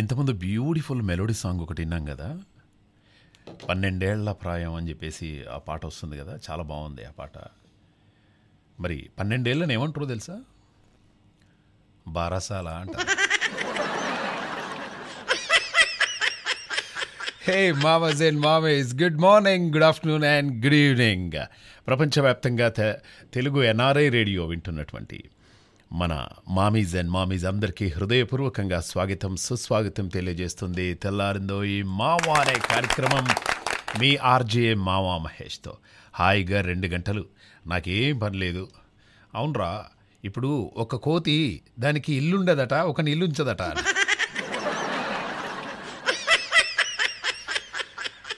ఇంతకుముందు beautiful melody song ఒకటి విన్నాం కదా పన్నెండేళ్ల ప్రాయం అని చెప్పేసి ఆ పాట వస్తుంది కదా చాలా బాగుంది ఆ పాట మరి పన్నెండేళ్ళని ఏమంటారు తెలుసా బారసాల అంట హే మామస్ అండ్ మావేజ్ good morning good afternoon and good evening ప్రపంచవ్యాప్తంగా తెలుగు ఎన్ఆర్ఐ రేడియో వింటున్నటువంటి మన మామీజ్ అండ్ మామీజ్ అందరికీ హృదయపూర్వకంగా స్వాగతం సుస్వాగతం తెలియజేస్తుంది తెల్లారిందో ఈ మావా అనే కార్యక్రమం మీ ఆర్జే మావా మహేష్తో హాయిగా రెండు గంటలు నాకేం పని లేదు అవునరా ఇప్పుడు ఒక కోతి దానికి ఇల్లుండదట ఒక ఉంచదట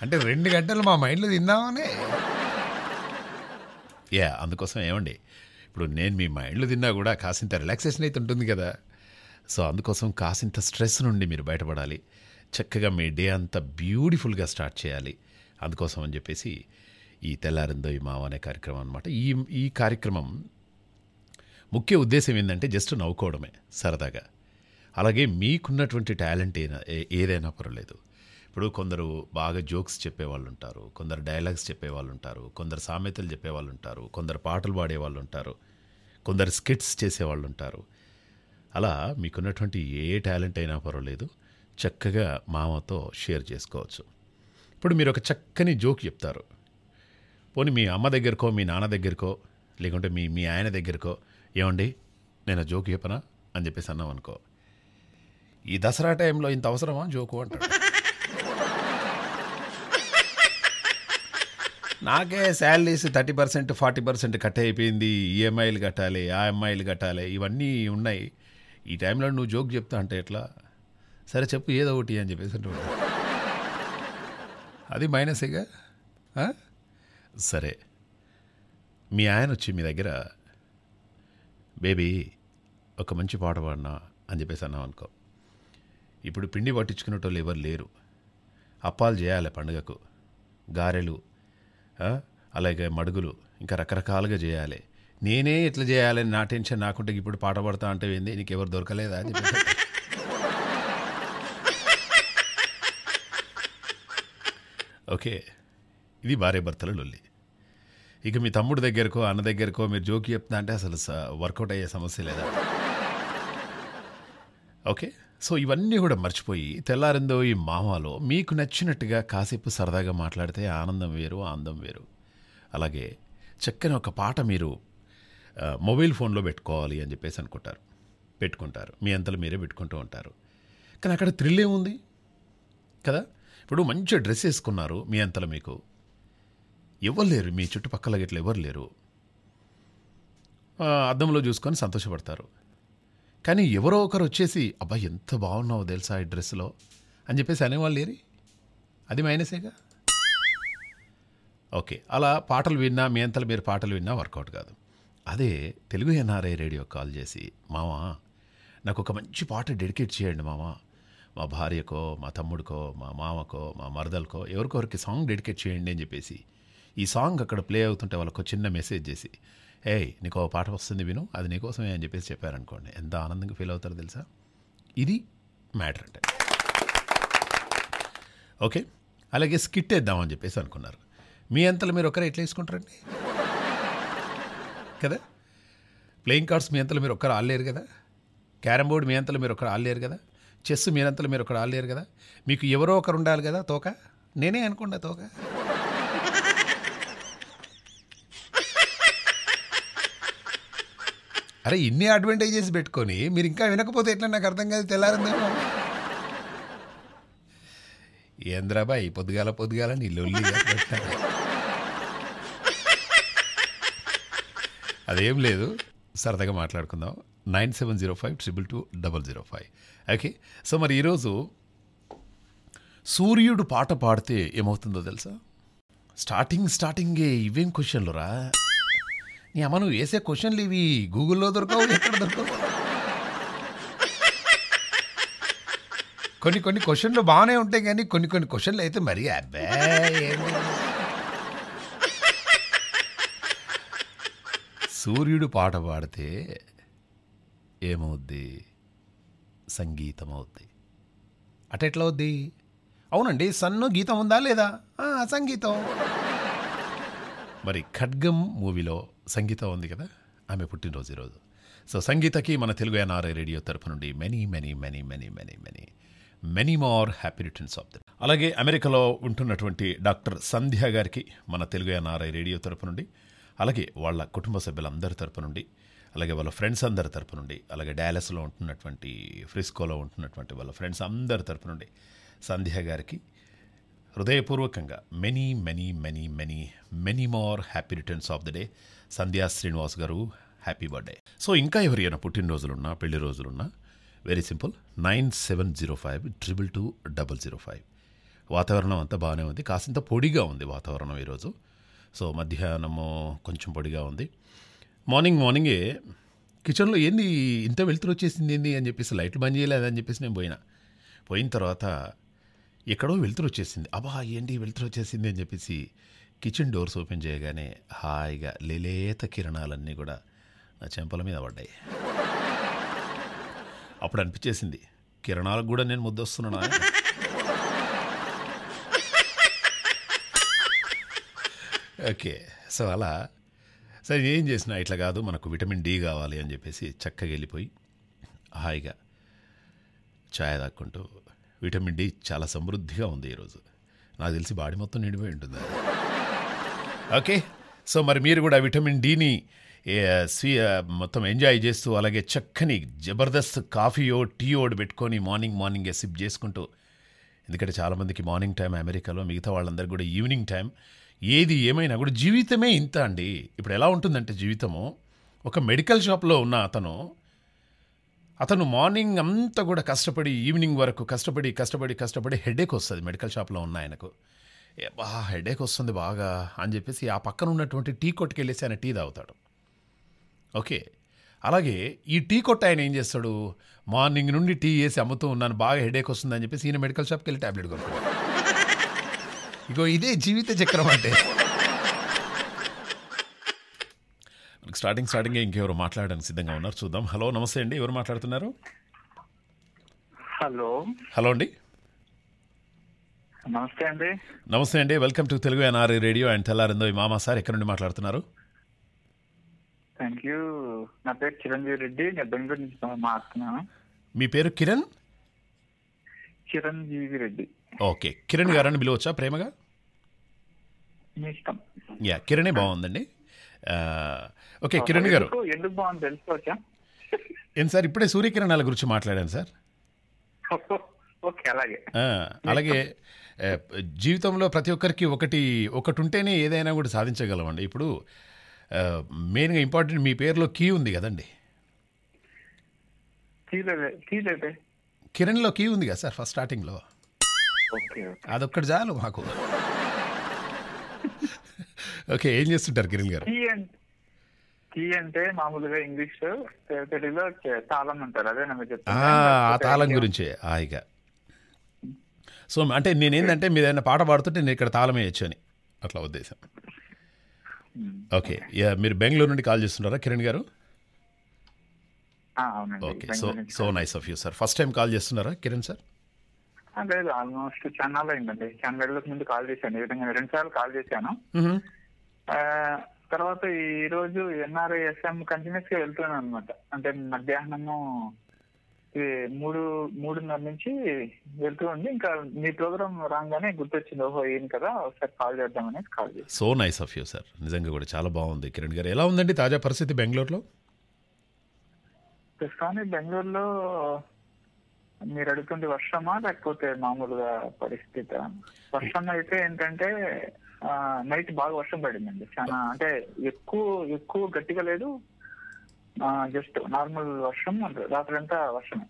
అంటే రెండు గంటలు మా మైండ్లో తిందామనే యా అందుకోసం ఏమండి ఇప్పుడు నేను మీ మైండ్లో తిన్నా కూడా కాసింత రిలాక్సేషన్ అయితే ఉంటుంది కదా సో అందుకోసం కాసింత స్ట్రెస్ నుండి మీరు బయటపడాలి చక్కగా మీ డే అంతా బ్యూటిఫుల్గా స్టార్ట్ చేయాలి అందుకోసం అని చెప్పేసి ఈ తెల్లారిందో ఈ మావ అనే కార్యక్రమం అనమాట ఈ ఈ కార్యక్రమం ముఖ్య ఉద్దేశం ఏంటంటే జస్ట్ నవ్వుకోవడమే సరదాగా అలాగే మీకున్నటువంటి టాలెంట్ ఏదైనా ఏదైనా పర్వాలేదు ఇప్పుడు కొందరు బాగా జోక్స్ చెప్పేవాళ్ళు ఉంటారు కొందరు డైలాగ్స్ చెప్పేవాళ్ళు ఉంటారు కొందరు సామెతలు చెప్పేవాళ్ళు ఉంటారు కొందరు పాటలు పాడేవాళ్ళు ఉంటారు కొందరు స్కిట్స్ చేసేవాళ్ళు ఉంటారు అలా మీకున్నటువంటి ఏ టాలెంట్ అయినా పర్వాలేదు చక్కగా మామతో షేర్ చేసుకోవచ్చు ఇప్పుడు మీరు ఒక చక్కని జోక్ చెప్తారు పోనీ మీ అమ్మ దగ్గరకో మీ నాన్న దగ్గరకో లేకుంటే మీ మీ ఆయన దగ్గరకో ఏమండి నేను జోక్ చెప్పనా అని చెప్పేసి అన్నాం అనుకో ఈ దసరా టైంలో ఇంత అవసరమా జోకు అంటాడు నాకే salaries thirty percent forty percent cut అయిపోయింది ఈఎంఐలు కట్టాలి ఎంఐలు కట్టాలి ఇవన్నీ ఉన్నాయి ఈ టైంలో నువ్వు జోక్ చెప్తా అంటే ఎట్లా సరే చెప్పు ఏదో ఒకటి అని చెప్పేసి అది మైనస్ ఇక సరే మీ ఆయన వచ్చి మీ దగ్గర బేబీ ఒక మంచి పాట పాడినా అని చెప్పేసి అన్నాం అనుకో ఇప్పుడు పిండి పట్టించుకునేటోళ్ళు ఎవరు లేరు అప్పాలు చేయాలి పండుగకు గారెలు అలాగే మడుగులు ఇంకా రకరకాలుగా చేయాలి నేనే ఎట్లా చేయాలని నా టెన్షన్ నాకుంటే ఇప్పుడు పాట పడతా అంటే ఏంది నీకు ఎవరు దొరకలేదా ఓకే ఇది భార్య భర్తల లొల్లి ఇక మీ తమ్ముడు దగ్గరకో అన్న దగ్గరకో మీరు జోకి చెప్తా అంటే అసలు వర్కౌట్ అయ్యే సమస్య లేదా ఓకే సో ఇవన్నీ కూడా మర్చిపోయి తెల్లారిందో ఈ మామాలో మీకు నచ్చినట్టుగా కాసేపు సరదాగా మాట్లాడితే ఆనందం వేరు ఆనందం వేరు అలాగే చక్కని ఒక పాట మీరు మొబైల్ ఫోన్లో పెట్టుకోవాలి అని చెప్పేసి అనుకుంటారు పెట్టుకుంటారు మీ అంతలో మీరే పెట్టుకుంటూ ఉంటారు కానీ అక్కడ థ్రిల్ ఏముంది కదా ఇప్పుడు మంచి డ్రెస్ వేసుకున్నారు మీ అంతలో మీకు ఎవరు లేరు మీ చుట్టుపక్కల గట్ల ఎవరు లేరు అద్దంలో చూసుకొని సంతోషపడతారు కానీ ఎవరో ఒకరు వచ్చేసి అబ్బా ఎంత బాగున్నావు తెలుసా ఈ డ్రెస్లో అని చెప్పేసి అనేవాళ్ళు లేరి అది మైనసేగా ఓకే అలా పాటలు విన్నా మీ అంతలు మీరు పాటలు విన్నా వర్కౌట్ కాదు అదే తెలుగు ఎన్ఆర్ఐ రేడియో కాల్ చేసి మామ నాకు ఒక మంచి పాట డెడికేట్ చేయండి మామ మా భార్యకో మా తమ్ముడికో మా మామకో మా మరదలకో ఎవరికొరికి సాంగ్ డెడికేట్ చేయండి అని చెప్పేసి ఈ సాంగ్ అక్కడ ప్లే అవుతుంటే వాళ్ళకు చిన్న మెసేజ్ చేసి ఏ నీకు ఒక పాట వస్తుంది విను అది నీకోసమే అని చెప్పేసి చెప్పారనుకోండి ఎంత ఆనందంగా ఫీల్ అవుతారో తెలుసా ఇది మ్యాటర్ అంటే ఓకే అలాగే స్కిట్ వేద్దామని చెప్పేసి అనుకున్నారు మీ అంతలో మీరు ఒకరే ఎట్లా వేసుకుంటారండి కదా ప్లేయింగ్ కార్డ్స్ మీ అంతలో మీరు ఒక్కరు ఆడలేరు కదా క్యారమ్ బోర్డు మీ అంతలో మీరు ఒకరు ఆడలేరు కదా చెస్ మీరంతలో మీరు ఒకరు ఆడలేరు కదా మీకు ఎవరో ఒకరు ఉండాలి కదా తోక నేనే అనుకుండా తోక అరే ఇన్ని అడ్వాంటేజెస్ పెట్టుకొని మీరు ఇంకా వినకపోతే ఎట్లా నాకు అర్థం కాదు తెల్లారిందేమో ఏంద్రాబాయ్ పొద్దుగాల పొద్దుగాల నీళ్ళు అదేం లేదు సరదాగా మాట్లాడుకుందాం nine seven zero five triple two double zero five okay so మరి ఈరోజు సూర్యుడు పాట పాడితే ఏమవుతుందో తెలుసా స్టార్టింగ్ స్టార్టింగే ఇవేం క్వశ్చన్లు రా నీ అమ్మ నువ్వు వేసే క్వశ్చన్లు ఇవి గూగుల్లో దొరకవు ఎక్కడ దొరకవు కొన్ని కొన్ని క్వశ్చన్లు బాగానే ఉంటాయి కానీ కొన్ని కొన్ని క్వశ్చన్లు అయితే మరీ అబ్బాయి సూర్యుడు పాట పాడితే ఏమవుద్ది సంగీతం అవుద్ది అట ఎట్లా అవుద్ది అవునండి సన్ను గీతం ఉందా లేదా సంగీతం మరి ఖడ్గం మూవీలో సంగీత ఉంది కదా ఆమె పుట్టినరోజు ఈరోజు సో సంగీతకి మన తెలుగు ఎన్ఆర్ఐ రేడియో తరపు నుండి many many many many many many many more happy returns of the అలాగే అమెరికాలో ఉంటున్నటువంటి డాక్టర్ సంధ్య గారికి మన తెలుగు ఎన్ఆర్ఐ రేడియో తరపు నుండి అలాగే వాళ్ళ కుటుంబ సభ్యులందరి తరపు నుండి అలాగే వాళ్ళ ఫ్రెండ్స్ అందరి తరపు నుండి అలాగే డ్యాలస్లో ఉంటున్నటువంటి ఫ్రిస్కోలో ఉంటున్నటువంటి వాళ్ళ ఫ్రెండ్స్ అందరి తరపు నుండి సంధ్య గారికి హృదయపూర్వకంగా many many many many many more happy returns of the day Sandhya Srinivas గారు హ్యాపీ బర్త్డే సో ఇంకా ఎవరైనా పుట్టినరోజులున్నా పెళ్లి రోజులున్నా very simple nine seven zero five triple two double zero five వాతావరణం అంతా బాగానే ఉంది కాసింత పొడిగా ఉంది వాతావరణం ఈరోజు సో మధ్యాహ్నము కొంచెం పొడిగా ఉంది మార్నింగ్ మార్నింగే కిచెన్లో ఏంది ఇంత వెలుతురు వచ్చేసింది ఏంది అని చెప్పేసి లైట్లు బంద్ చేయలేదని చెప్పేసి నేను పోయినా పోయిన తర్వాత ఎక్కడో వెలుతురు వచ్చేసింది అబ్బా ఏంటి వెలుతురు వచ్చేసింది అని చెప్పేసి కిచెన్ డోర్స్ ఓపెన్ చేయగానే హాయిగా లేలేత కిరణాలన్నీ కూడా నా చెంపల మీద పడ్డాయి అప్పుడు అనిపించేసింది కిరణాలకు కూడా నేను ముద్దొస్తున్నా ఓకే సో అలా సరే ఏం చేసినా ఇట్లా కాదు మనకు విటమిన్ డి కావాలి అని చెప్పేసి చక్కగా వెళ్ళిపోయి హాయిగా ఛాయ్ తాక్కుంటూ విటమిన్ డి చాలా సమృద్ధిగా ఉంది ఈరోజు నాకు తెలిసి బాడీ మొత్తం నిండిపోయి ఉంటుంది ఓకే సో మరి మీరు కూడా విటమిన్ డిని మొత్తం ఎంజాయ్ చేస్తూ అలాగే చక్కని జబర్దస్త్ కాఫీయో టీయోడు పెట్టుకొని మార్నింగ్ మార్నింగే సిప్ చేసుకుంటూ ఎందుకంటే చాలామందికి మార్నింగ్ టైం అమెరికాలో మిగతా వాళ్ళందరూ కూడా ఈవినింగ్ టైం ఏది ఏమైనా కూడా జీవితమే ఇంత అండి ఇప్పుడు ఎలా ఉంటుందంటే జీవితము ఒక మెడికల్ షాప్లో ఉన్న అతను అతను మార్నింగ్ అంతా కూడా కష్టపడి ఈవినింగ్ వరకు కష్టపడి కష్టపడి కష్టపడి హెడేక్ వస్తుంది మెడికల్ షాప్లో ఉన్న ఆయనకు ఏ బా హెడేక్ వస్తుంది బాగా అని చెప్పేసి ఆ పక్కన ఉన్నటువంటి టీ కొట్టుకెళ్ళేసి వెళ్ళేసి ఆయన టీ తాగుతాడు ఓకే అలాగే ఈ టీ కొట్ట ఆయన ఏం చేస్తాడు మార్నింగ్ నుండి టీ వేసి అమ్ముతూ ఉన్నాను బాగా హెడేక్ వస్తుంది అని చెప్పేసి ఈయన మెడికల్ షాప్కి వెళ్ళి ట్యాబ్లెట్ కొనుక్కోవాలి ఇగో ఇదే జీవిత చక్రం అంటే మనకి స్టార్టింగ్ స్టార్టింగ్ ఇంకెవరు మాట్లాడడానికి సిద్ధంగా ఉన్నారు చూద్దాం హలో నమస్తే అండి ఎవరు మాట్లాడుతున్నారు హలో హలో అండి నమస్తే అండి నమస్తే అండి welcome to Telugu NRI radio and తెల్లారిందో మామా సార్ ఎక్కడి నుండి మాట్లాడుతున్నారు థ్యాంక్ యూ నా పేరు చిరంజీవి రెడ్డి బెంగళూరు నుంచి మాట్లాడుతున్నాను మీ పేరు కిరణ్ చిరంజీవి రెడ్డి ఓకే కిరణ్ గారని పిలవచ్చా ప్రేమగా యా కిరణే బాగుందండి ఓకే కిరణ్ గారు ఏం సార్ ఇప్పుడే సూర్యకిరణాల గురించి మాట్లాడాను సార్ ఓకే అలాగే అలాగే జీవితంలో ప్రతి ఒక్కరికి ఒకటి ఒకటి ఉంటేనే ఏదైనా కూడా సాధించగలమండి ఇప్పుడు మెయిన్గా ఇంపార్టెంట్ మీ పేరులో కీ ఉంది కదండి కిరణ్లో కీ ఉంది కదా సార్ ఫస్ట్ స్టార్టింగ్లో అదొక్కటి చాలు మాకు ఓకే ఏం చేస్తుంటారు కిరణ్ గారు కీ అంటే మామూలుగా ఇంగ్లీష్ తెలుగులో తాళం అంటారు అదేనా మీరు ఆ తాళం గురించి హాయిగా సో అంటే నేను మీరు ఏదైనా పాట పాడుతుంటే నేను ఇక్కడ తాళం వేయచ్చు అని అట్లా ఉద్దేశం ఓకే మీరు బెంగళూరు నుండి కాల్ చేస్తున్నారా కిరణ్ గారు okay so so nice of you sir first time call చేస్తున్నారా కిరణ్ సార్ లేదు ఆల్మోస్ట్ ఛానల్ అయిందండి చంద్రలోకి ముందు కాల్ చేశాను ఈ విధంగా రెండు సార్లు కాల్ చేశాను తర్వాత ఈ రోజు ఎన్ఆర్ఐఎస్ఎం కంటిన్యూస్ గా వెళ్తున్నాను అనమాట అంటే మధ్యాహ్నము మూడు మూడున్నర నుంచి వెళ్తూ ఉంది ఇంకా మీ ప్రోగ్రామ్ రాగానే గుర్తొచ్చింది ఓహో ఏం కదా ఒకసారి కాల్ చేద్దామని కాల్ చేసి so nice of you sir నిజంగా కూడా చాలా బాగుంది కిరణ్ గారు ఎలా ఉందండి తాజా పరిస్థితి బెంగళూరులో ప్రస్తుతానికి బెంగళూరులో మీరు అడుగుతుంది వర్షమా లేకపోతే మామూలుగా పరిస్థితి వర్షం అయితే ఏంటంటే నైట్ బాగా వర్షం పడిందండి చాలా అంటే ఎక్కువ ఎక్కువ గట్టిగా లేదు జస్ట్ నార్మల్ వర్షం రాత్రి అంతా వర్షమే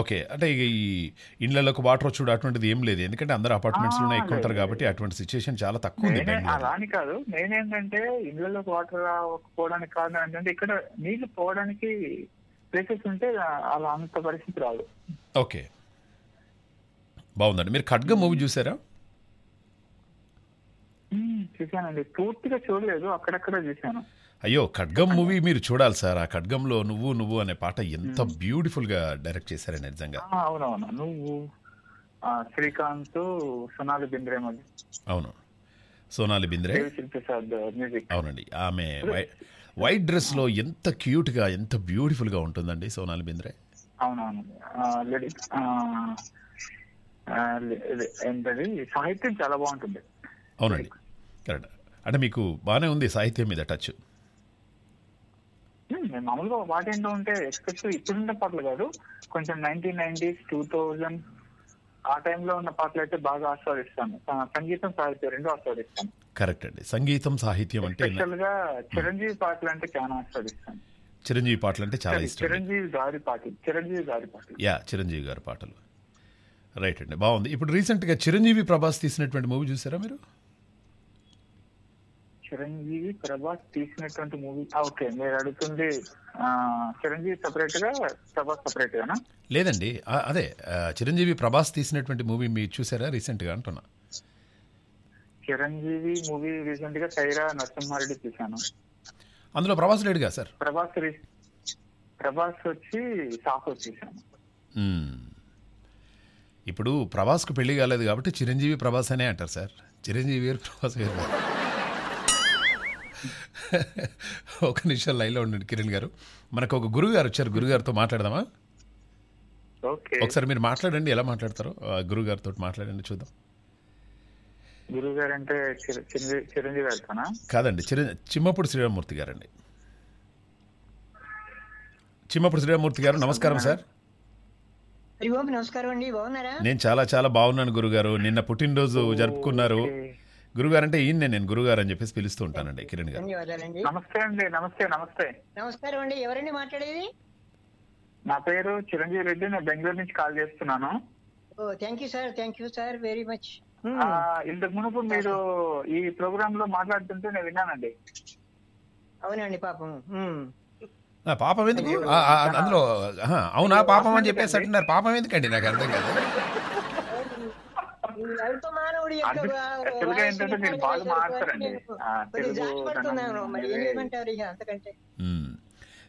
ఓకే అంటే ఇక ఈ ఇండ్లలోకి వాటర్ వచ్చుడు అటువంటిది ఏం లేదు ఎందుకంటే అందరు అపార్ట్మెంట్స్ లోనే ఎక్కువ ఉంటారు కాబట్టి అటువంటి సిచువేషన్ చాలా తక్కువ ఉంది రాని కాదు నేనేంటంటే ఇండ్లలోకి వాటర్ రాకపోవడానికి కారణం ఏంటంటే ఇక్కడ నీళ్లు పోవడానికి ప్లేసెస్ ఉంటే అలా అంత పరిస్థితి రాదు ఓకే బాగుందండి మీరు ఖడ్గ మూవీ చూసారా పూర్తిగా చూడలేదు అక్కడక్కడ చూశాను అయ్యో ఖడ్గం మూవీ మీరు చూడాలి సార్ ఆ ఖడ్గంలో నువ్వు నువ్వు అనే పాట ఎంత బ్యూటిఫుల్ గా డైరెక్ట్ చేశారని నిజంగా అవునవును నువ్వు శ్రీకాంత్ సోనాలి బింద్రే అవును సోనాలి బింద్రే అవునండి ఆమె వైట్ డ్రెస్ లో ఎంత క్యూట్ గా ఎంత బ్యూటిఫుల్ గా ఉంటుందండి సోనాలి బింద్రే అవునవును ఏంటది సాహిత్యం చాలా బాగుంటుంది అవునండి కరెక్ట్ అంటే మీకు బాగానే ఉంది సాహిత్యం మీద టచ్ మామూలుగా వాటి ఏంటో ఉంటే ఎక్స్పెక్ట్ ఇప్పుడున్న పాటలు కాదు కొంచెం నైన్టీన్ నైన్టీస్ టూ థౌజండ్ ఆ టైంలో ఉన్న పాటలు అయితే బాగా ఆస్వాదిస్తాను సంగీతం సాహిత్యం రెండు ఆస్వాదిస్తాను కరెక్ట్ అండి సంగీతం సాహిత్యం అంటే స్పెషల్ గా చిరంజీవి పాటలు అంటే చాలా ఆస్వాదిస్తాను చిరంజీవి పాటలు అంటే చాలా ఇష్టం చిరంజీవి గారి పాటలు చిరంజీవి గారి పాటలు యా చిరంజీవి గారి పాటలు రైట్ అండి బాగుంది ఇప్పుడు రీసెంట్గా చిరంజీవి ప్రభాస్ తీసినటువంటి మూవీ చూసారా మీరు చిరంజీవి ప్రభాస్ తీసినటువంటి మూవీ ఓకే మీరు అడుగుతుంది చిరంజీవి సపరేట్ గా ప్రభాస్ సపరేట్ గానా లేదండి అదే చిరంజీవి ప్రభాస్ తీసినటువంటి మూవీ మీరు చూసారా రీసెంట్ గా అంటున్నా చిరంజీవి మూవీ రీసెంట్ గా సైరా నరసింహారెడ్డి చూశాను అందులో ప్రభాస్ లేడుగా సార్ ప్రభాస్ ప్రభాస్ వచ్చి సాఫ్ వచ్చేసాను ఇప్పుడు ప్రభాస్కు పెళ్లి కాలేదు కాబట్టి చిరంజీవి ప్రభాస్ అనే అంటారు సార్ చిరంజీవి గారు ప్రభాస్ గారు ఒక నిమిషం లైన్లో ఉండండి కిరణ్ గారు మనకు ఒక గురువు గారు వచ్చారు గురువు గారితో మాట్లాడదామా ఒకసారి మీరు మాట్లాడండి ఎలా మాట్లాడతారు గురువు గారితో మాట్లాడండి చూద్దాం గురువు గారు అంటే చిరంజీవి గారితోనా కాదండి చిర చిమ్మప్పుడు శ్రీరామూర్తి గారండి చిమ్మప్పుడు శ్రీరామూర్తి గారు నమస్కారం సార్ నమస్కారం అండి బాగున్నారా నేను చాలా చాలా బాగున్నాను గురుగారు నిన్న పుట్టినరోజు జరుపుకున్నారు గురుగారు అంటే ఈయన నేను గురుగారు అని చెప్పేసి పిలుస్తూ ఉంటానండి కిరణ్ గారు నమస్తే అండి నమస్తే నమస్తే నమస్కారం అండి ఎవరండి మాట్లాడేది నా పేరు చిరంజీవి రెడ్డి నేను బెంగళూరు నుంచి కాల్ చేస్తున్నాను oh thank you sir thank you sir very much ఇంతకు మునుపు మీరు ఈ ప్రోగ్రామ్ లో మాట్లాడుతుంటే నేను విన్నానండి అవునండి పాపం పాపం ఎందుకు అందులో అవునా పాపం అని చెప్పేసి అంటున్నారు పాపం ఎందుకండి నాకు అర్థం కాదు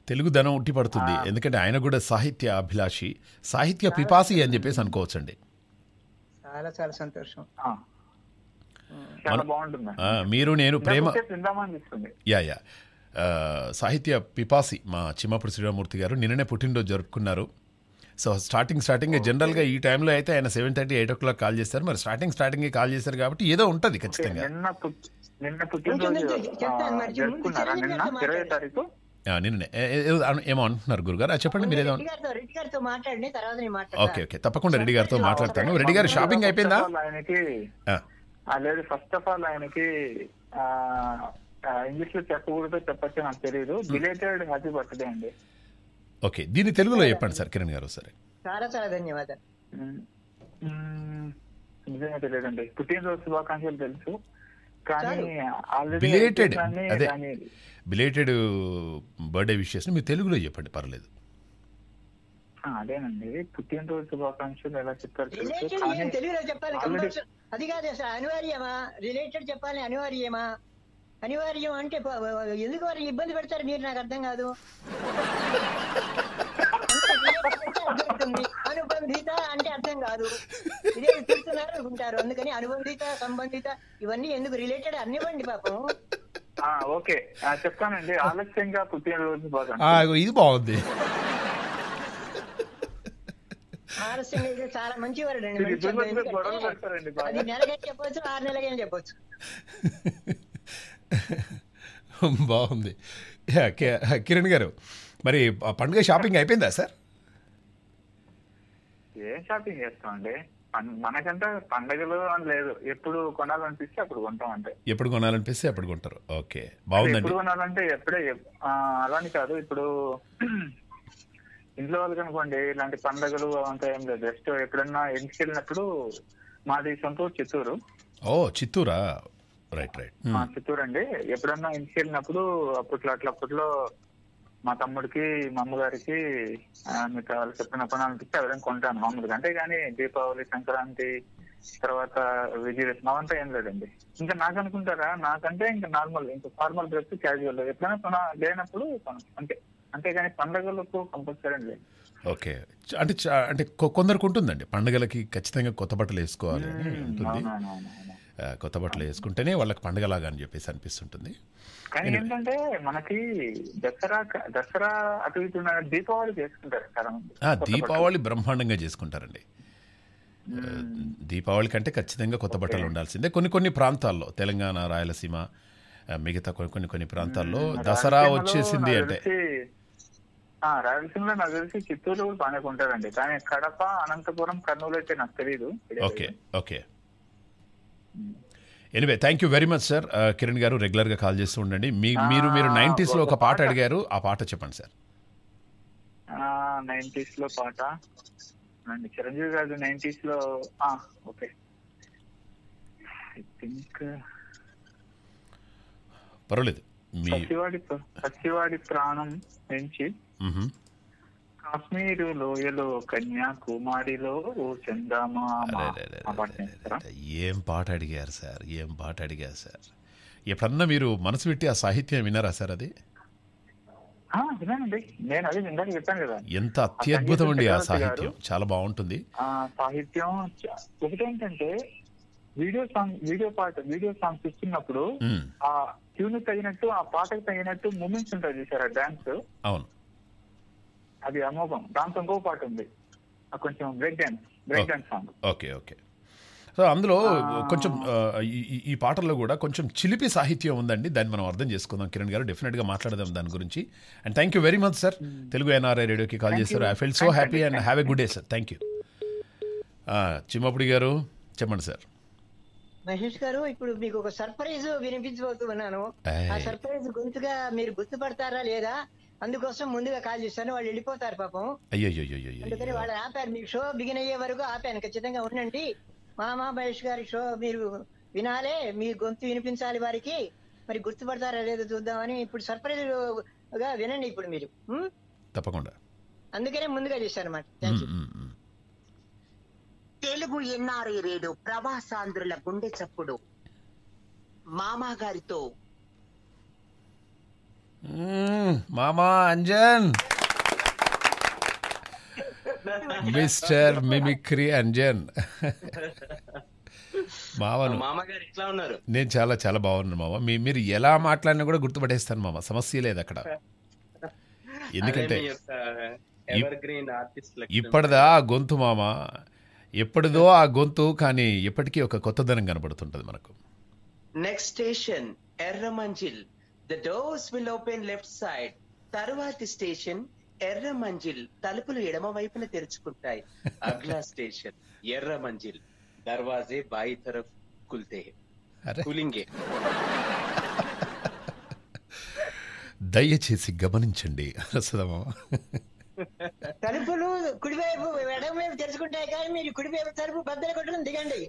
తెలుగు ధనం ఉట్టి పడుతుంది ఎందుకంటే ఆయన కూడా సాహిత్య అభిలాషి సాహిత్య పిపాసి అని చెప్పేసి అనుకోవచ్చండి చాలా చాలా సంతోషం మీరు నేను ప్రేమ యా యా సాహిత్య పిపాసి మా చిమ్మప్పుడు శ్రీరామూర్తి గారు నిన్ననే పుట్టినరోజు జరుపుకున్నారు సో స్టార్టింగ్ స్టార్టింగ్ జనరల్గా ఈ టైంలో అయితే ఆయన seven thirty eight o'clock call చేస్తారు మరి స్టార్టింగ్ స్టార్టింగ్ కాల్ చేశారు కాబట్టి ఏదో ఉంటుంది ఖచ్చితంగా నిన్ననే ఏమో అంటున్నారు గురుగారు చెప్పండి మీరు ఓకే ఓకే తప్పకుండా రెడ్డి గారితో మాట్లాడతాను రెడ్డి గారు షాపింగ్ అయిపోయిందా ఆయనకి లేదు ఫస్ట్ ఆఫ్ ఆల్ ఆయనకి ఇంగ్లీష్ లో చెప్పకూడదు చెప్పచ్చు నాకు తెలియదు బిలేటెడ్ హ్యాపీ బర్త్డే అండి ఓకే దీన్ని తెలుగులో చెప్పండి సార్ కిరణ్ గారు సరే చాలా చాలా ధన్యవాదాలు నిజంగా తెలియదండి పుట్టినరోజు శుభాకాంక్షలు తెలుసు బిలేటెడ్ అదే బిలేటెడ్ బర్త్డే విషయస్ మీరు తెలుగులో చెప్పండి పర్లేదు అదేనండి పుట్టినరోజు శుభాకాంక్షలు ఎలా చెప్తారు తెలుగులో చెప్పాలి అది కాదు అసలు అనివార్యమా రిలేటెడ్ చెప్పాలి అనివార్యమా అనివార్యం అంటే ఎందుకు వారికి ఇబ్బంది పెడతారు మీరు నాకు అర్థం కాదు ఉంటుంది అనుబంధిత అంటే అర్థం కాదు ఇదే చూస్తున్నారు అనుకుంటారు అందుకని అనుబంధిత సంబంధిత ఇవన్నీ ఎందుకు రిలేటెడ్ అన్నివ్వండి పాపం ఓకే చెప్తానండి ఆలస్యంగా పుట్టినరోజు ఇది బాగుంది ఆలస్యంగా ఇది చాలా మంచి వర్డ్ అండి అది నెలకైనా చెప్పొచ్చు ఆరు నెలకైనా బాగుంది కిరణ్ గారు మరి పండుగ షాపింగ్ అయిపోయిందా సార్ ఏం షాపింగ్ చేస్తాం అండి మనకంటే పండగలు అని లేదు ఎప్పుడు కొనాలనిపిస్తే అప్పుడు కొంటాం అంటే ఎప్పుడు కొనాలనిపిస్తే అప్పుడు కొంటారు ఓకే ఎప్పుడు కొనాలంటే ఎప్పుడే అలాని కాదు ఇప్పుడు ఇంట్లో వాళ్ళకి అనుకోండి ఇలాంటి పండగలు అంతా ఏం లేదు జస్ట్ ఎప్పుడన్నా ఇంటికి వెళ్ళినప్పుడు మాది సొంత చిత్తూరు ఓ చిత్తూరా రైట్ రైట్ చిత్తూరు అండి ఎప్పుడన్నా ఇంటికి వెళ్ళినప్పుడు అప్పట్లో అట్లా అప్పట్లో మా తమ్ముడికి మా అమ్మగారికి మీకు కావాలి చెప్పినప్పుడు అనిపిస్తే ఇస్తే అదే కొంటాను మామూలుగా అంటే కానీ దీపావళి సంక్రాంతి తర్వాత విజయదశమి అవంతా ఏం లేదండి ఇంకా నాకు అనుకుంటారా నాకంటే ఇంకా నార్మల్ ఇంకా ఫార్మల్ డ్రెస్ క్యాజువల్ ఎప్పుడైనా లేనప్పుడు అంతే కానీ పండగలకు కంపల్సరీ అండి ఓకే అంటే అంటే కొందరికి ఉంటుందండి పండగలకి ఖచ్చితంగా కొత్త బట్టలు వేసుకోవాలి కొత్త బట్టలు వేసుకుంటేనే వాళ్ళకి పండగలాగా అని చెప్పేసి అనిపిస్తుంటుంది కానీ ఏంటంటే మనకి దసరా దసరా అటు ఇటు దీపావళి చేసుకుంటారు దీపావళి బ్రహ్మాండంగా చేసుకుంటారండి దీపావళి కంటే ఖచ్చితంగా కొత్త బట్టలు ఉండాల్సిందే కొన్ని కొన్ని ప్రాంతాల్లో తెలంగాణ రాయలసీమ మిగతా కొన్ని కొన్ని ప్రాంతాల్లో దసరా వచ్చేసింది అంటే రాయలసీమలో నాకు తెలిసి చిత్తూరు కూడా బాగానే ఉంటారండి కానీ కడప అనంతపురం కర్నూలు అయితే నాకు తెలియదు okay okay anyway thank you very much sir Kiran గారు రెగ్యులర్ గా కాల్ చేస్తూ ఉండండి మీ మీరు మీరు లో ఒక పాట అడిగారు ఆ పాట చెప్పండి సార్ లో పాట చిరంజీవి గారు లో ఓకే uh, పర్వాలేదు మీ ప్రాణం నుంచి కాశ్మీరు లోయలో కన్యాకుమారిలో చందమా ఏం పాట అడిగారు సార్ ఏం పాట అడిగారు సార్ ఎప్పుడన్నా మీరు మనసు పెట్టి ఆ సాహిత్యం విన్నారా సార్ అది నేను అది ఇందాక చెప్పాను కదా ఎంత అత్యద్భుతం అండి ఆ సాహిత్యం చాలా బాగుంటుంది సాహిత్యం ఒకటి ఏంటంటే వీడియో సాంగ్ వీడియో పాట వీడియో సాంగ్ చూస్తున్నప్పుడు ఆ ట్యూన్ తగినట్టు ఆ పాటకు తగినట్టు మూమెంట్స్ ఉంటాయి చూసారా డాన్స్ అవును అది అమోఘం దాంతో ఇంకో పాట ఉంది కొంచెం break dance break dance song okay okay so అందులో కొంచెం ఈ పాటల్లో కూడా కొంచెం చిలిపి సాహిత్యం ఉందండి దాన్ని మనం అర్థం చేసుకుందాం కిరణ్ గారు డెఫినెట్గా మాట్లాడదాం దాని గురించి and thank you very much sir Telugu NRI రేడియోకి కాల్ చేశారు I feel so happy and have a good day sir thank you Chimmapudi గారు చెప్పండి సార్ మహేష్ గారు ఇప్పుడు మీకు ఒక సర్ప్రైజ్ వినిపించబోతున్నాను ఆ సర్ప్రైజ్ గొంతుగా మీరు గుర్తుపడతారా లేదా అందుకోసం ముందుగా కాల్ చేశాను వాళ్ళు వెళ్ళిపోతారు పాపం అందుకని వాళ్ళు ఆపారు మీ షో బిగిన్ అయ్యే వరకు ఆపాను ఖచ్చితంగా ఉండండి మా మహేష్ గారి షో మీరు వినాలే మీ గొంతు వినిపించాలి వారికి మరి గుర్తుపడతారా లేదో చూద్దామని ఇప్పుడు సర్ప్రైజ్ గా వినండి ఇప్పుడు మీరు తప్పకుండా అందుకనే ముందుగా చేశాను అనమాట తెలుగు ఎన్ఆర్ఐ రేడు ప్రవాసాంధ్రుల గుండె చప్పుడు మామగారితో గారితో మామా అంజన్ మిస్టర్ మిమిక్రీ అంజన్ మామను నేను చాలా చాలా బాగున్నాను మామ మీ మీరు ఎలా మాట్లాడినా కూడా గుర్తుపట్టేస్తాను మామ సమస్య లేదు అక్కడ ఎందుకంటే ఇప్పటిదా ఆ గొంతు మామ ఎప్పటిదో ఆ గొంతు కానీ ఇప్పటికీ ఒక కొత్తదనం కనబడుతుంటది మనకు next station Erram Manzil the doors will open left side తర్వాతి స్టేషన్ ఎర్ర మంజిల్ తలుపులు ఎడమ వైపున తెరుచుకుంటాయి అగ్లా స్టేషన్ ఎర్ర మంజిల్ దర్వాజే బాయి తరఫ్ కుల్తే కూలింగే దయచేసి గమనించండి తలుపులు కుడివైపు ఎడమవైపు తెరుచుకుంటాయి కానీ మీరు కుడివైపు తలుపు బద్దలు కొట్టడం దిగండి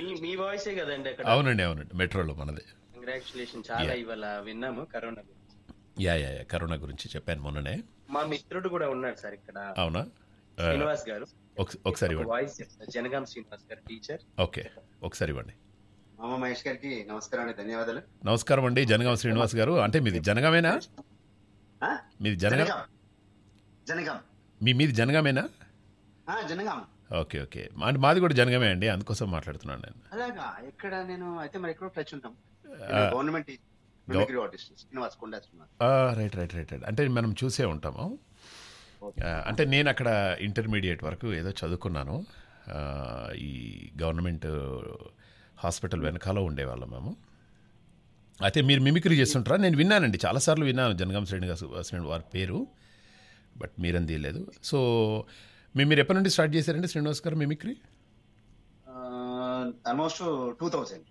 మీ మీ వాయిసే కదండి అవునండి అవునండి మెట్రోలో మనది కంగ్రాచులేషన్ చాలా ఇవాళ విన్నాము corona yeah yeah yeah corona గురించి చెప్పాను మొన్ననే మా మిత్రుడు కూడా ఉన్నాడు సార్ ఇక్కడ అవునా uh, శ్రీనివాస్ గారు ఒకసారి వాయిస్ జనగాం శ్రీనివాస్ గారు టీచర్ ఓకే ఒకసారి ఇవ్వండి మామ మహేష్ గారికి నమస్కారం అండి ధన్యవాదాలు నమస్కారం అండి జనగాం శ్రీనివాస్ గారు అంటే మీది జనగామేనా మీది జనగాం జనగాం మీ మీది జనగామేనా జనగాం ఓకే ఓకే మాది కూడా జనగమే అండి అందుకోసం మాట్లాడుతున్నాను నేను అలాగా ఎక్కడ నేను అయితే మరి ఎక్కడో టచ్ ఉంటాం government right right right right అంటే మనం చూసే ఉంటాము అంటే నేను అక్కడ ఇంటర్మీడియట్ వరకు ఏదో చదువుకున్నాను ఈ గవర్నమెంట్ హాస్పిటల్ వెనకాల ఉండేవాళ్ళం మేము అయితే మీరు మిమిక్రీ చేస్తుంటారా నేను విన్నానండి చాలాసార్లు విన్నాను జనగాం శ్రేణి శ్రేణి వారి పేరు బట్ మీరని తీయలేదు సో మీ మీరు ఎప్పటి నుండి స్టార్ట్ చేశారండి శ్రీనివాస్ గారు mimicry almost two thousand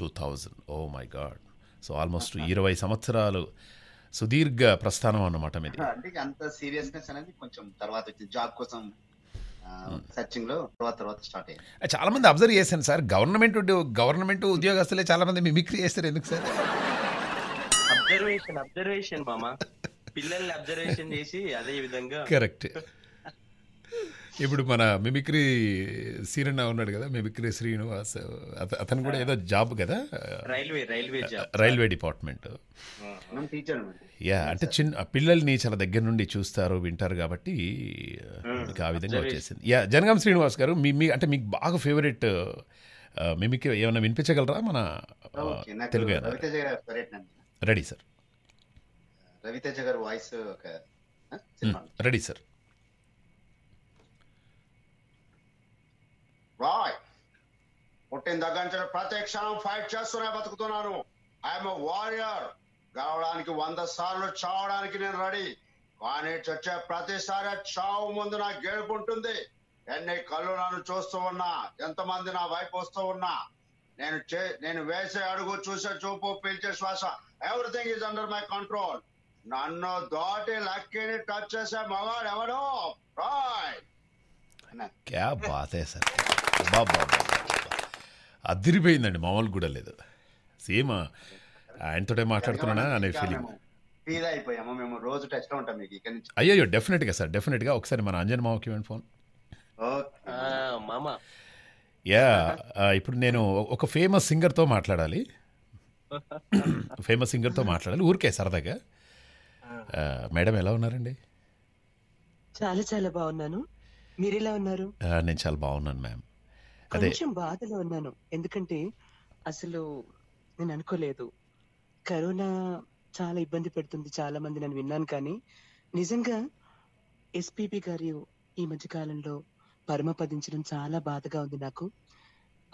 two thousand oh my God so almost ఇరవై సంవత్సరాలు సుదీర్ఘ ప్రస్థానం అన్నమాట మీది అంత సీరియస్నెస్ అనేది కొంచెం తర్వాత వచ్చింది జాబ్ కోసం సర్చింగ్ hmm. లో తర్వాత తర్వాత స్టార్ట్ అయ్యింది చాలా మంది అబ్జర్వ్ చేశాను సార్ గవర్నమెంట్ గవర్నమెంట్ ఉద్యోగస్తులే చాలా మంది మిమిక్రీ చేస్తారు ఎందుకు సార్ అబ్జర్వేషన్ అబ్జర్వేషన్ మామ పిల్లల్ని అబ్జర్వేషన్ చేసి అదే విధంగా కరెక్ట్ ఇప్పుడు మన మిమిక్రీ సీరన్న ఉన్నాడు కదా మిమిక్రీ శ్రీనివాస్ అతను కూడా ఏదో జాబ్ కదా railway railway railway department yeah అంటే చిన్న పిల్లల్ని చాలా దగ్గర నుండి చూస్తారు వింటారు కాబట్టి ఆ విధంగా వచ్చేసింది యా జనగాం శ్రీనివాస్ గారు మీ మీ అంటే మీకు బాగా ఫేవరెట్ మిమిక్రీ ఏమైనా వినిపించగలరా మన తెలుగు రెడీ సార్ రవితేజ గారు వాయిస్ రెడీ సార్ రాయ్ పుట్టిన దగ్గర నుంచి ప్రతి క్షణం ఫైట్ చేస్తూనే బతుకుతున్నాను ఐఎమ్ వారియర్ గావడానికి వంద సార్లు చావడానికి నేను రెడీ కానీ చచ్చే ప్రతిసారి చావు ముందు నా గెలుపు ఉంటుంది ఎన్ని కళ్ళు నన్ను చూస్తూ ఉన్నా ఎంతమంది నా వైపు వస్తూ ఉన్నా నేను చే నేను వేసే అడుగు చూసే చూపు పీల్చే శ్వాస everything is under my control నన్ను దాటి లక్కీని టచ్ చేసే మగాడు ఎవడో రాయ్ క్యా బాతే సార్ అదిరిపోయిందండి మామూలు కూడా లేదు సేమ్ ఆయనతోటే మాట్లాడుతున్నానా అనే ఫీలింగ్ ఫీల్ అయిపోయాము మేము రోజు టచ్ లో ఉంటాం మీకు ఇక్కడ నుంచి అయ్యో డెఫినెట్ గా సార్ డెఫినెట్ గా ఒకసారి మన అంజన్ మామకి ఇవ్వండి ఫోన్ మామా యా ఇప్పుడు నేను ఒక ఫేమస్ సింగర్తో మాట్లాడాలి ఫేమస్ సింగర్తో మాట్లాడాలి ఊరికే సరదాగా మేడం ఎలా ఉన్నారండి చాలా చాలా బాగున్నాను మీరెలా ఉన్నారు నేను చాలా బాగున్నాను మ్యామ్ అదే కొంచెం బాధలో ఉన్నాను ఎందుకంటే అసలు నేను అనుకోలేదు కరోనా చాలా ఇబ్బంది పెడుతుంది చాలా మంది నేను విన్నాను కానీ నిజంగా ఎస్పిపి గారు ఈ మధ్యకాలంలో పరమ పదించడం చాలా బాధగా ఉంది నాకు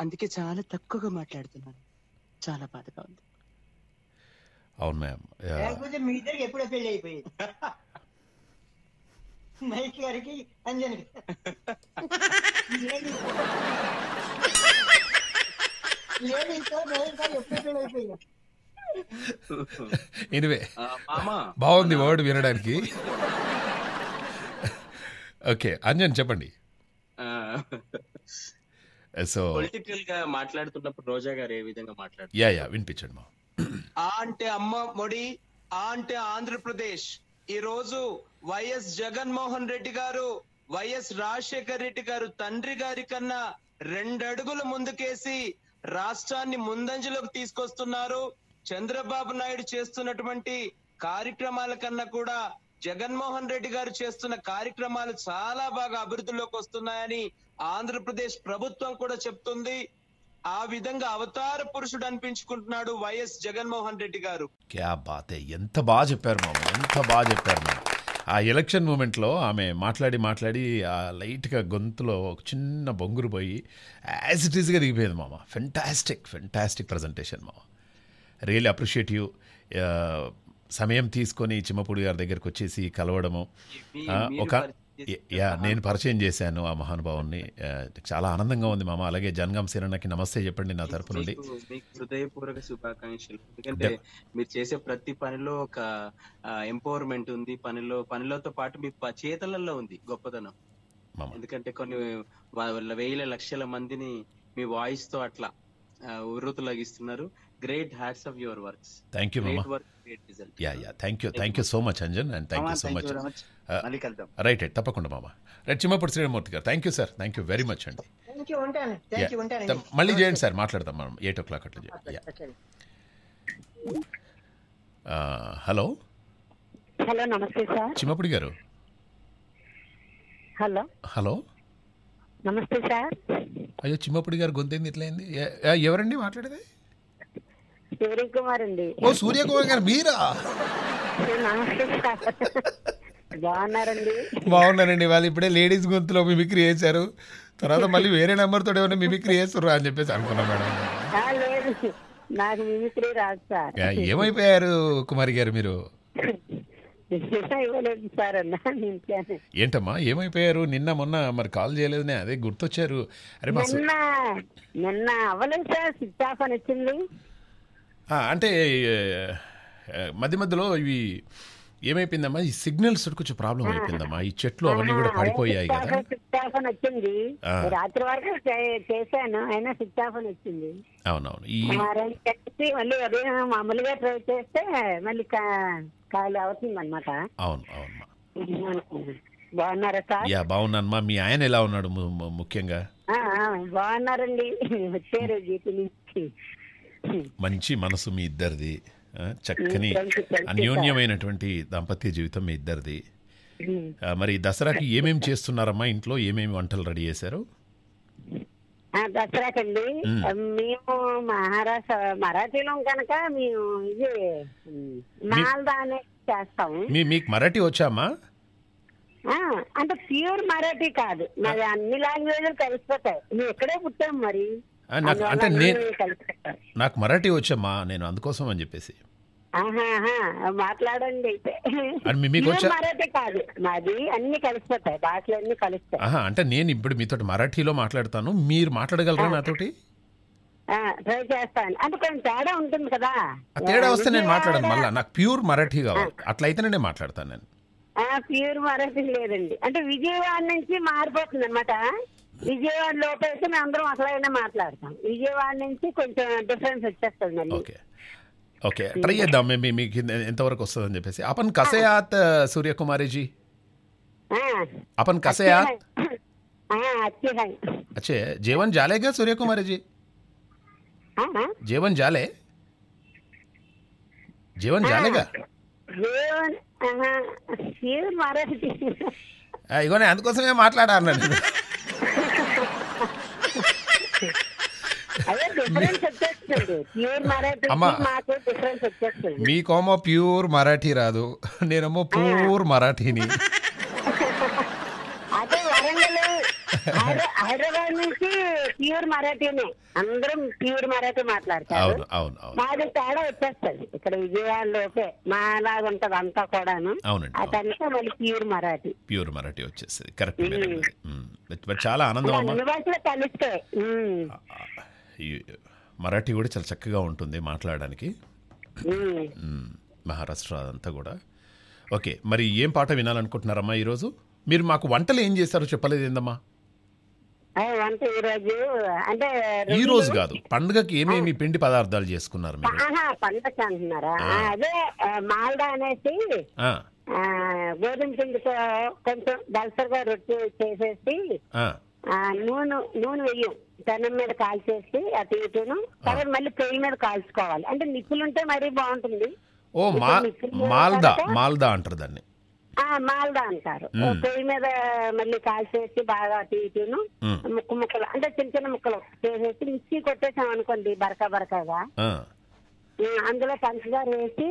అందుకే చాలా తక్కువగా మాట్లాడుతున్నాను చాలా బాధగా ఉంది అవును మ్యామ్ మీ ఇద్దరికి ఎప్పుడో పెళ్లి అయిపోయేది మైక్ గారికి బాగుంది వర్డ్ వినడానికి ఓకే అంజన్ చెప్పండి సో పొలిటికల్ గా మాట్లాడుతున్నప్పుడు రోజా గారు ఏ విధంగా మాట్లాడారు యా యా వినిపించండి మా అంటే అమ్మ మొడి ఆ అంటే ఆంధ్రప్రదేశ్ ఈ రోజు వైఎస్ జగన్మోహన్ రెడ్డి గారు వైఎస్ రాజశేఖర్ రెడ్డి గారు తండ్రి గారి కన్నా రెండడుగులు ముందుకేసి రాష్ట్రాన్ని ముందంజలోకి తీసుకొస్తున్నారు చంద్రబాబు నాయుడు చేస్తున్నటువంటి కార్యక్రమాల కన్నా కూడా జగన్మోహన్ రెడ్డి గారు చేస్తున్న కార్యక్రమాలు చాలా బాగా అభివృద్ధిలోకి వస్తున్నాయని ఆంధ్రప్రదేశ్ ప్రభుత్వం కూడా చెప్తుంది ఆ విధంగా అవతార పురుషుడు అనిపించుకుంటున్నాడు వైఎస్ జగన్మోహన్ రెడ్డి గారు క్యా బాతే ఎంత బాగా చెప్పారు మామ ఎంత బాగా చెప్పారు మామ ఆ ఎలక్షన్ మూమెంట్లో ఆమె మాట్లాడి మాట్లాడి ఆ లైట్గా గొంతులో ఒక చిన్న బొంగురు పోయి యాజ్ ఇట్ ఈస్గా దిగిపోయింది మామ ఫెంటాస్టిక్ ఫెంటాస్టిక్ ప్రజెంటేషన్ మామ రియల్లీ అప్రిషియేట్ యూ సమయం తీసుకొని చిమ్మపూడి గారి దగ్గరకు వచ్చేసి కలవడము ఒక యా నేను పరిచయం చేశాను ఆ మహానుభావుని చాలా ఆనందంగా ఉంది మామ అలాగే జనగం సేనకి నమస్తే చెప్పండి నా తరపు నుండి మీకు హృదయపూర్వక శుభాకాంక్షలు ఎందుకంటే మీరు చేసే ప్రతి పనిలో ఒక ఎంపవర్మెంట్ ఉంది పనిలో పనిలోతో పాటు మీ చేతలలో ఉంది గొప్పతనం ఎందుకంటే కొన్ని వేల లక్షల మందిని మీ వాయిస్ తో అట్లా లగిస్తున్నారు great hats off your works thank you work great result yeah yeah thank you thank you so much Anjan and thank you so much మళ్ళీ కలుద్దాం రైట్ రైట్ తప్పకుండా మామ రైట్ చిమ్మపూడి శ్రీరామూర్తి గారు thank you sir thank you very much అండి మళ్ళీ చేయండి sir మాట్లాడదాం మనం ఎయిట్ ఓ క్లాక్ అట్లా హలో హలో నమస్తే సార్ చిమ్మపూడి గారు హలో హలో నమస్తే సార్ అయ్యో చిమ్మపూడి గారు గొంతు ఏంది ఇట్లయింది ఎవరండి మాట్లాడేది సూర్యకుమార్ అండి ఓ సూర్యకుమార్ గారు మీరా నమస్తే సార్ బాగున్నారండి వాళ్ళు ఇప్పుడే లేడీస్ గొంతులో మిమిక్రీ చేశారు తర్వాత మళ్ళీ వేరే నెంబర్ తోటి ఏమైనా మిమిక్రీ చేస్తారు అని చెప్పేసి అనుకున్నాం మేడం ఏమైపోయారు కుమారి గారు మీరు ఏంటమ్మా ఏమైపోయారు నిన్న మొన్న మరి కాల్ చేయలేదు అదే గుర్తొచ్చారు అరే నిన్న అంటే మధ్య మధ్యలో ఇవి ఏమైపోయిందమ్మా ఈ సిగ్నల్స్ కొంచెం ప్రాబ్లం అయిపోయిందమ్మా ఈ చెట్లు అవన్నీ కూడా పడిపోయాయి కదా సిక్స్టాఫోన్ వచ్చింది రాత్రి వరకు చేశాను అయినా అని వచ్చింది అవునవును ఈ మళ్ళీ అదే మామూలుగా ట్రై చేస్తే మళ్ళీ ఖాళీ అవుతుంది అనమాట అవును అవునమ్మా బాగున్నారా సార్ యా బాగున్నానమ్మా మీ ఆయన ఎలా ఉన్నాడు ముఖ్యంగా బాగున్నారండి వచ్చారు జీపీ నుంచి మంచి మనసు మీ ఇద్దరిది చక్కని అన్యోన్యమైనటువంటి దాంపత్య జీవితం మీ ఇద్దరిది మరి దసరాకి ఏమేమి చేస్తున్నారమ్మా ఇంట్లో ఏమేమి వంటలు రెడీ చేశారు దసరాకండి మేము మహారాష్ట్ర మరాఠీలో కనుక మేము ఇది మాల్దానే చేస్తాం మీకు మరాఠీ వచ్చామా అంటే ప్యూర్ మరాఠీ కాదు నాది అన్ని లాంగ్వేజ్లు కలిసిపోతాయి మేము ఎక్కడే పుట్టాం మరి నాకు అంటే నేను నాకు మరాఠీ వచ్చమ్మా నేను అందుకోసం అని చెప్పేసి మాట్లాడండి అయితే మరాఠీ కాదు మాది అన్ని కలిసిపోతాయి భాషలు అన్ని కలుస్తాయి అంటే నేను ఇప్పుడు మీతో మరాఠీలో మాట్లాడతాను మీరు మాట్లాడగలరా నాతోటి ట్రై చేస్తాను అంటే కొంచెం తేడా ఉంటుంది కదా తేడా వస్తే నేను మాట్లాడను మళ్ళీ నాకు ప్యూర్ మరాఠీ కావాలి అట్లయితేనే నేను మాట్లాడతాను నేను ప్యూర్ మరాఠీ లేదండి అంటే విజయవాడ నుంచి మారిపోతుంది అనమాట విజేన్ లోపేసి నేను అందరం అసలేనే మాట్లాడతాం విజేన్ నుంచి కొంచెం డిఫరెన్స్ వచ్చేస్తది మనం ఓకే ఓకే త్రయ్య దొమే మి మి ఎంతవరకు కోస్తా అని చెప్పేసి అపన్ కసయాత్ సూర్య కుమారేజీ అపన్ కసయాత్ హా తీ హై అచ్చే జీవన్ జాలేగా సూర్య కుమారేజీ జీవన్ జాలే జీవన్ జాలేగా జీవన్ అంటే సిర్ మారసి ఆ ఇగోనే అదకొసమే మాట్లాడారన్న మీకేమో ప్యూర్ మరాఠీ రాదు నేనేమో ప్యూర్ మరాఠీని అదే హైదరాబాద్ నుంచి ప్యూర్ మరాఠీనే అందరం ప్యూర్ మరాఠీ మాట్లాడతారు మాది తేడా వచ్చేస్తుంది ఇక్కడ విజయవాడలోపే మాలాగా ఉంటది అంతా కూడాను అతనికే మళ్ళీ ప్యూర్ మరాఠీ ప్యూర్ మరాఠీ వచ్చేస్తుంది కరెక్ట్ చాలా ఆనందం కలిస్తే మరాఠీ కూడా చాలా చక్కగా ఉంటుంది మాట్లాడడానికి మహారాష్ట్ర అంతా కూడా ఓకే మరి ఏం పాట వినాలనుకుంటున్నారమ్మా ఈరోజు మీరు మాకు వంటలు ఏం చేశారో చెప్పలేదు ఏందమ్మా వంట అంటే ఈ రోజు కాదు పండుగకి ఏమేమి పిండి పదార్థాలు చేసుకున్నారు మీరు పండగ అదే మాల్డా అనేసి గోధుమ పిండితో కొంచెం రొట్టె చేసేసి నూనె నూనె వెయ్యం ధనం మీద కాల్చేసి అటు ఇటును తర్వాత మళ్ళీ పెయిన్ మీద కాల్చుకోవాలి అంటే నిప్పులు ఉంటే మరీ బాగుంటుంది ఓ మాల్దా మాల్దా అంటారు దాన్ని మాల్దా అంటారు పొయ్యి మీద మళ్ళీ కాల్చేసి బాగా అటు ఇటును ముక్కు ముక్కలు అంటే చిన్న చిన్న ముక్కలు చేసేసి మిక్సీ కొట్టేసాం అనుకోండి బరకా బరకాగా అందులో పంచదార వేసి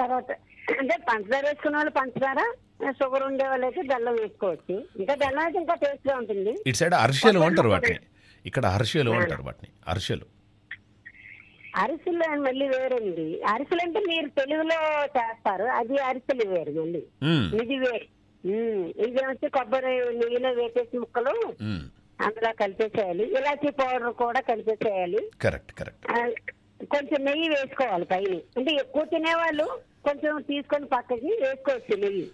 తర్వాత అంటే పంచదార వేసుకున్న వాళ్ళు పంచదార షుగర్ ఉండే అయితే బెల్లం వేసుకోవచ్చు ఇంకా బెల్లం అయితే ఇంకా టేస్ట్ గా ఉంటుంది ఇటు సైడ్ అరిసెలు వాటిని ఇక్కడ అరిసెలు అంటారు వాటిని అరిసెలు అరిసెలు మళ్ళీ వేరండి అరిసెలు అంటే మీరు తెలుగులో చేస్తారు అది అరిసెలు వేరు మళ్ళీ ఇది వేరు ఇది వచ్చి కొబ్బరి నెయ్యిలో వేసేసి ముక్కలు అందులో కలిపేసేయాలి ఇలాచీ పౌడర్ కూడా కలిపేసేయాలి కరెక్ట్ కరెక్ట్ కొంచెం నెయ్యి వేసుకోవాలి పైన అంటే ఎక్కువ తినేవాళ్ళు కొంచెం తీసుకొని పక్కకి వేసుకోవచ్చు నెయ్యి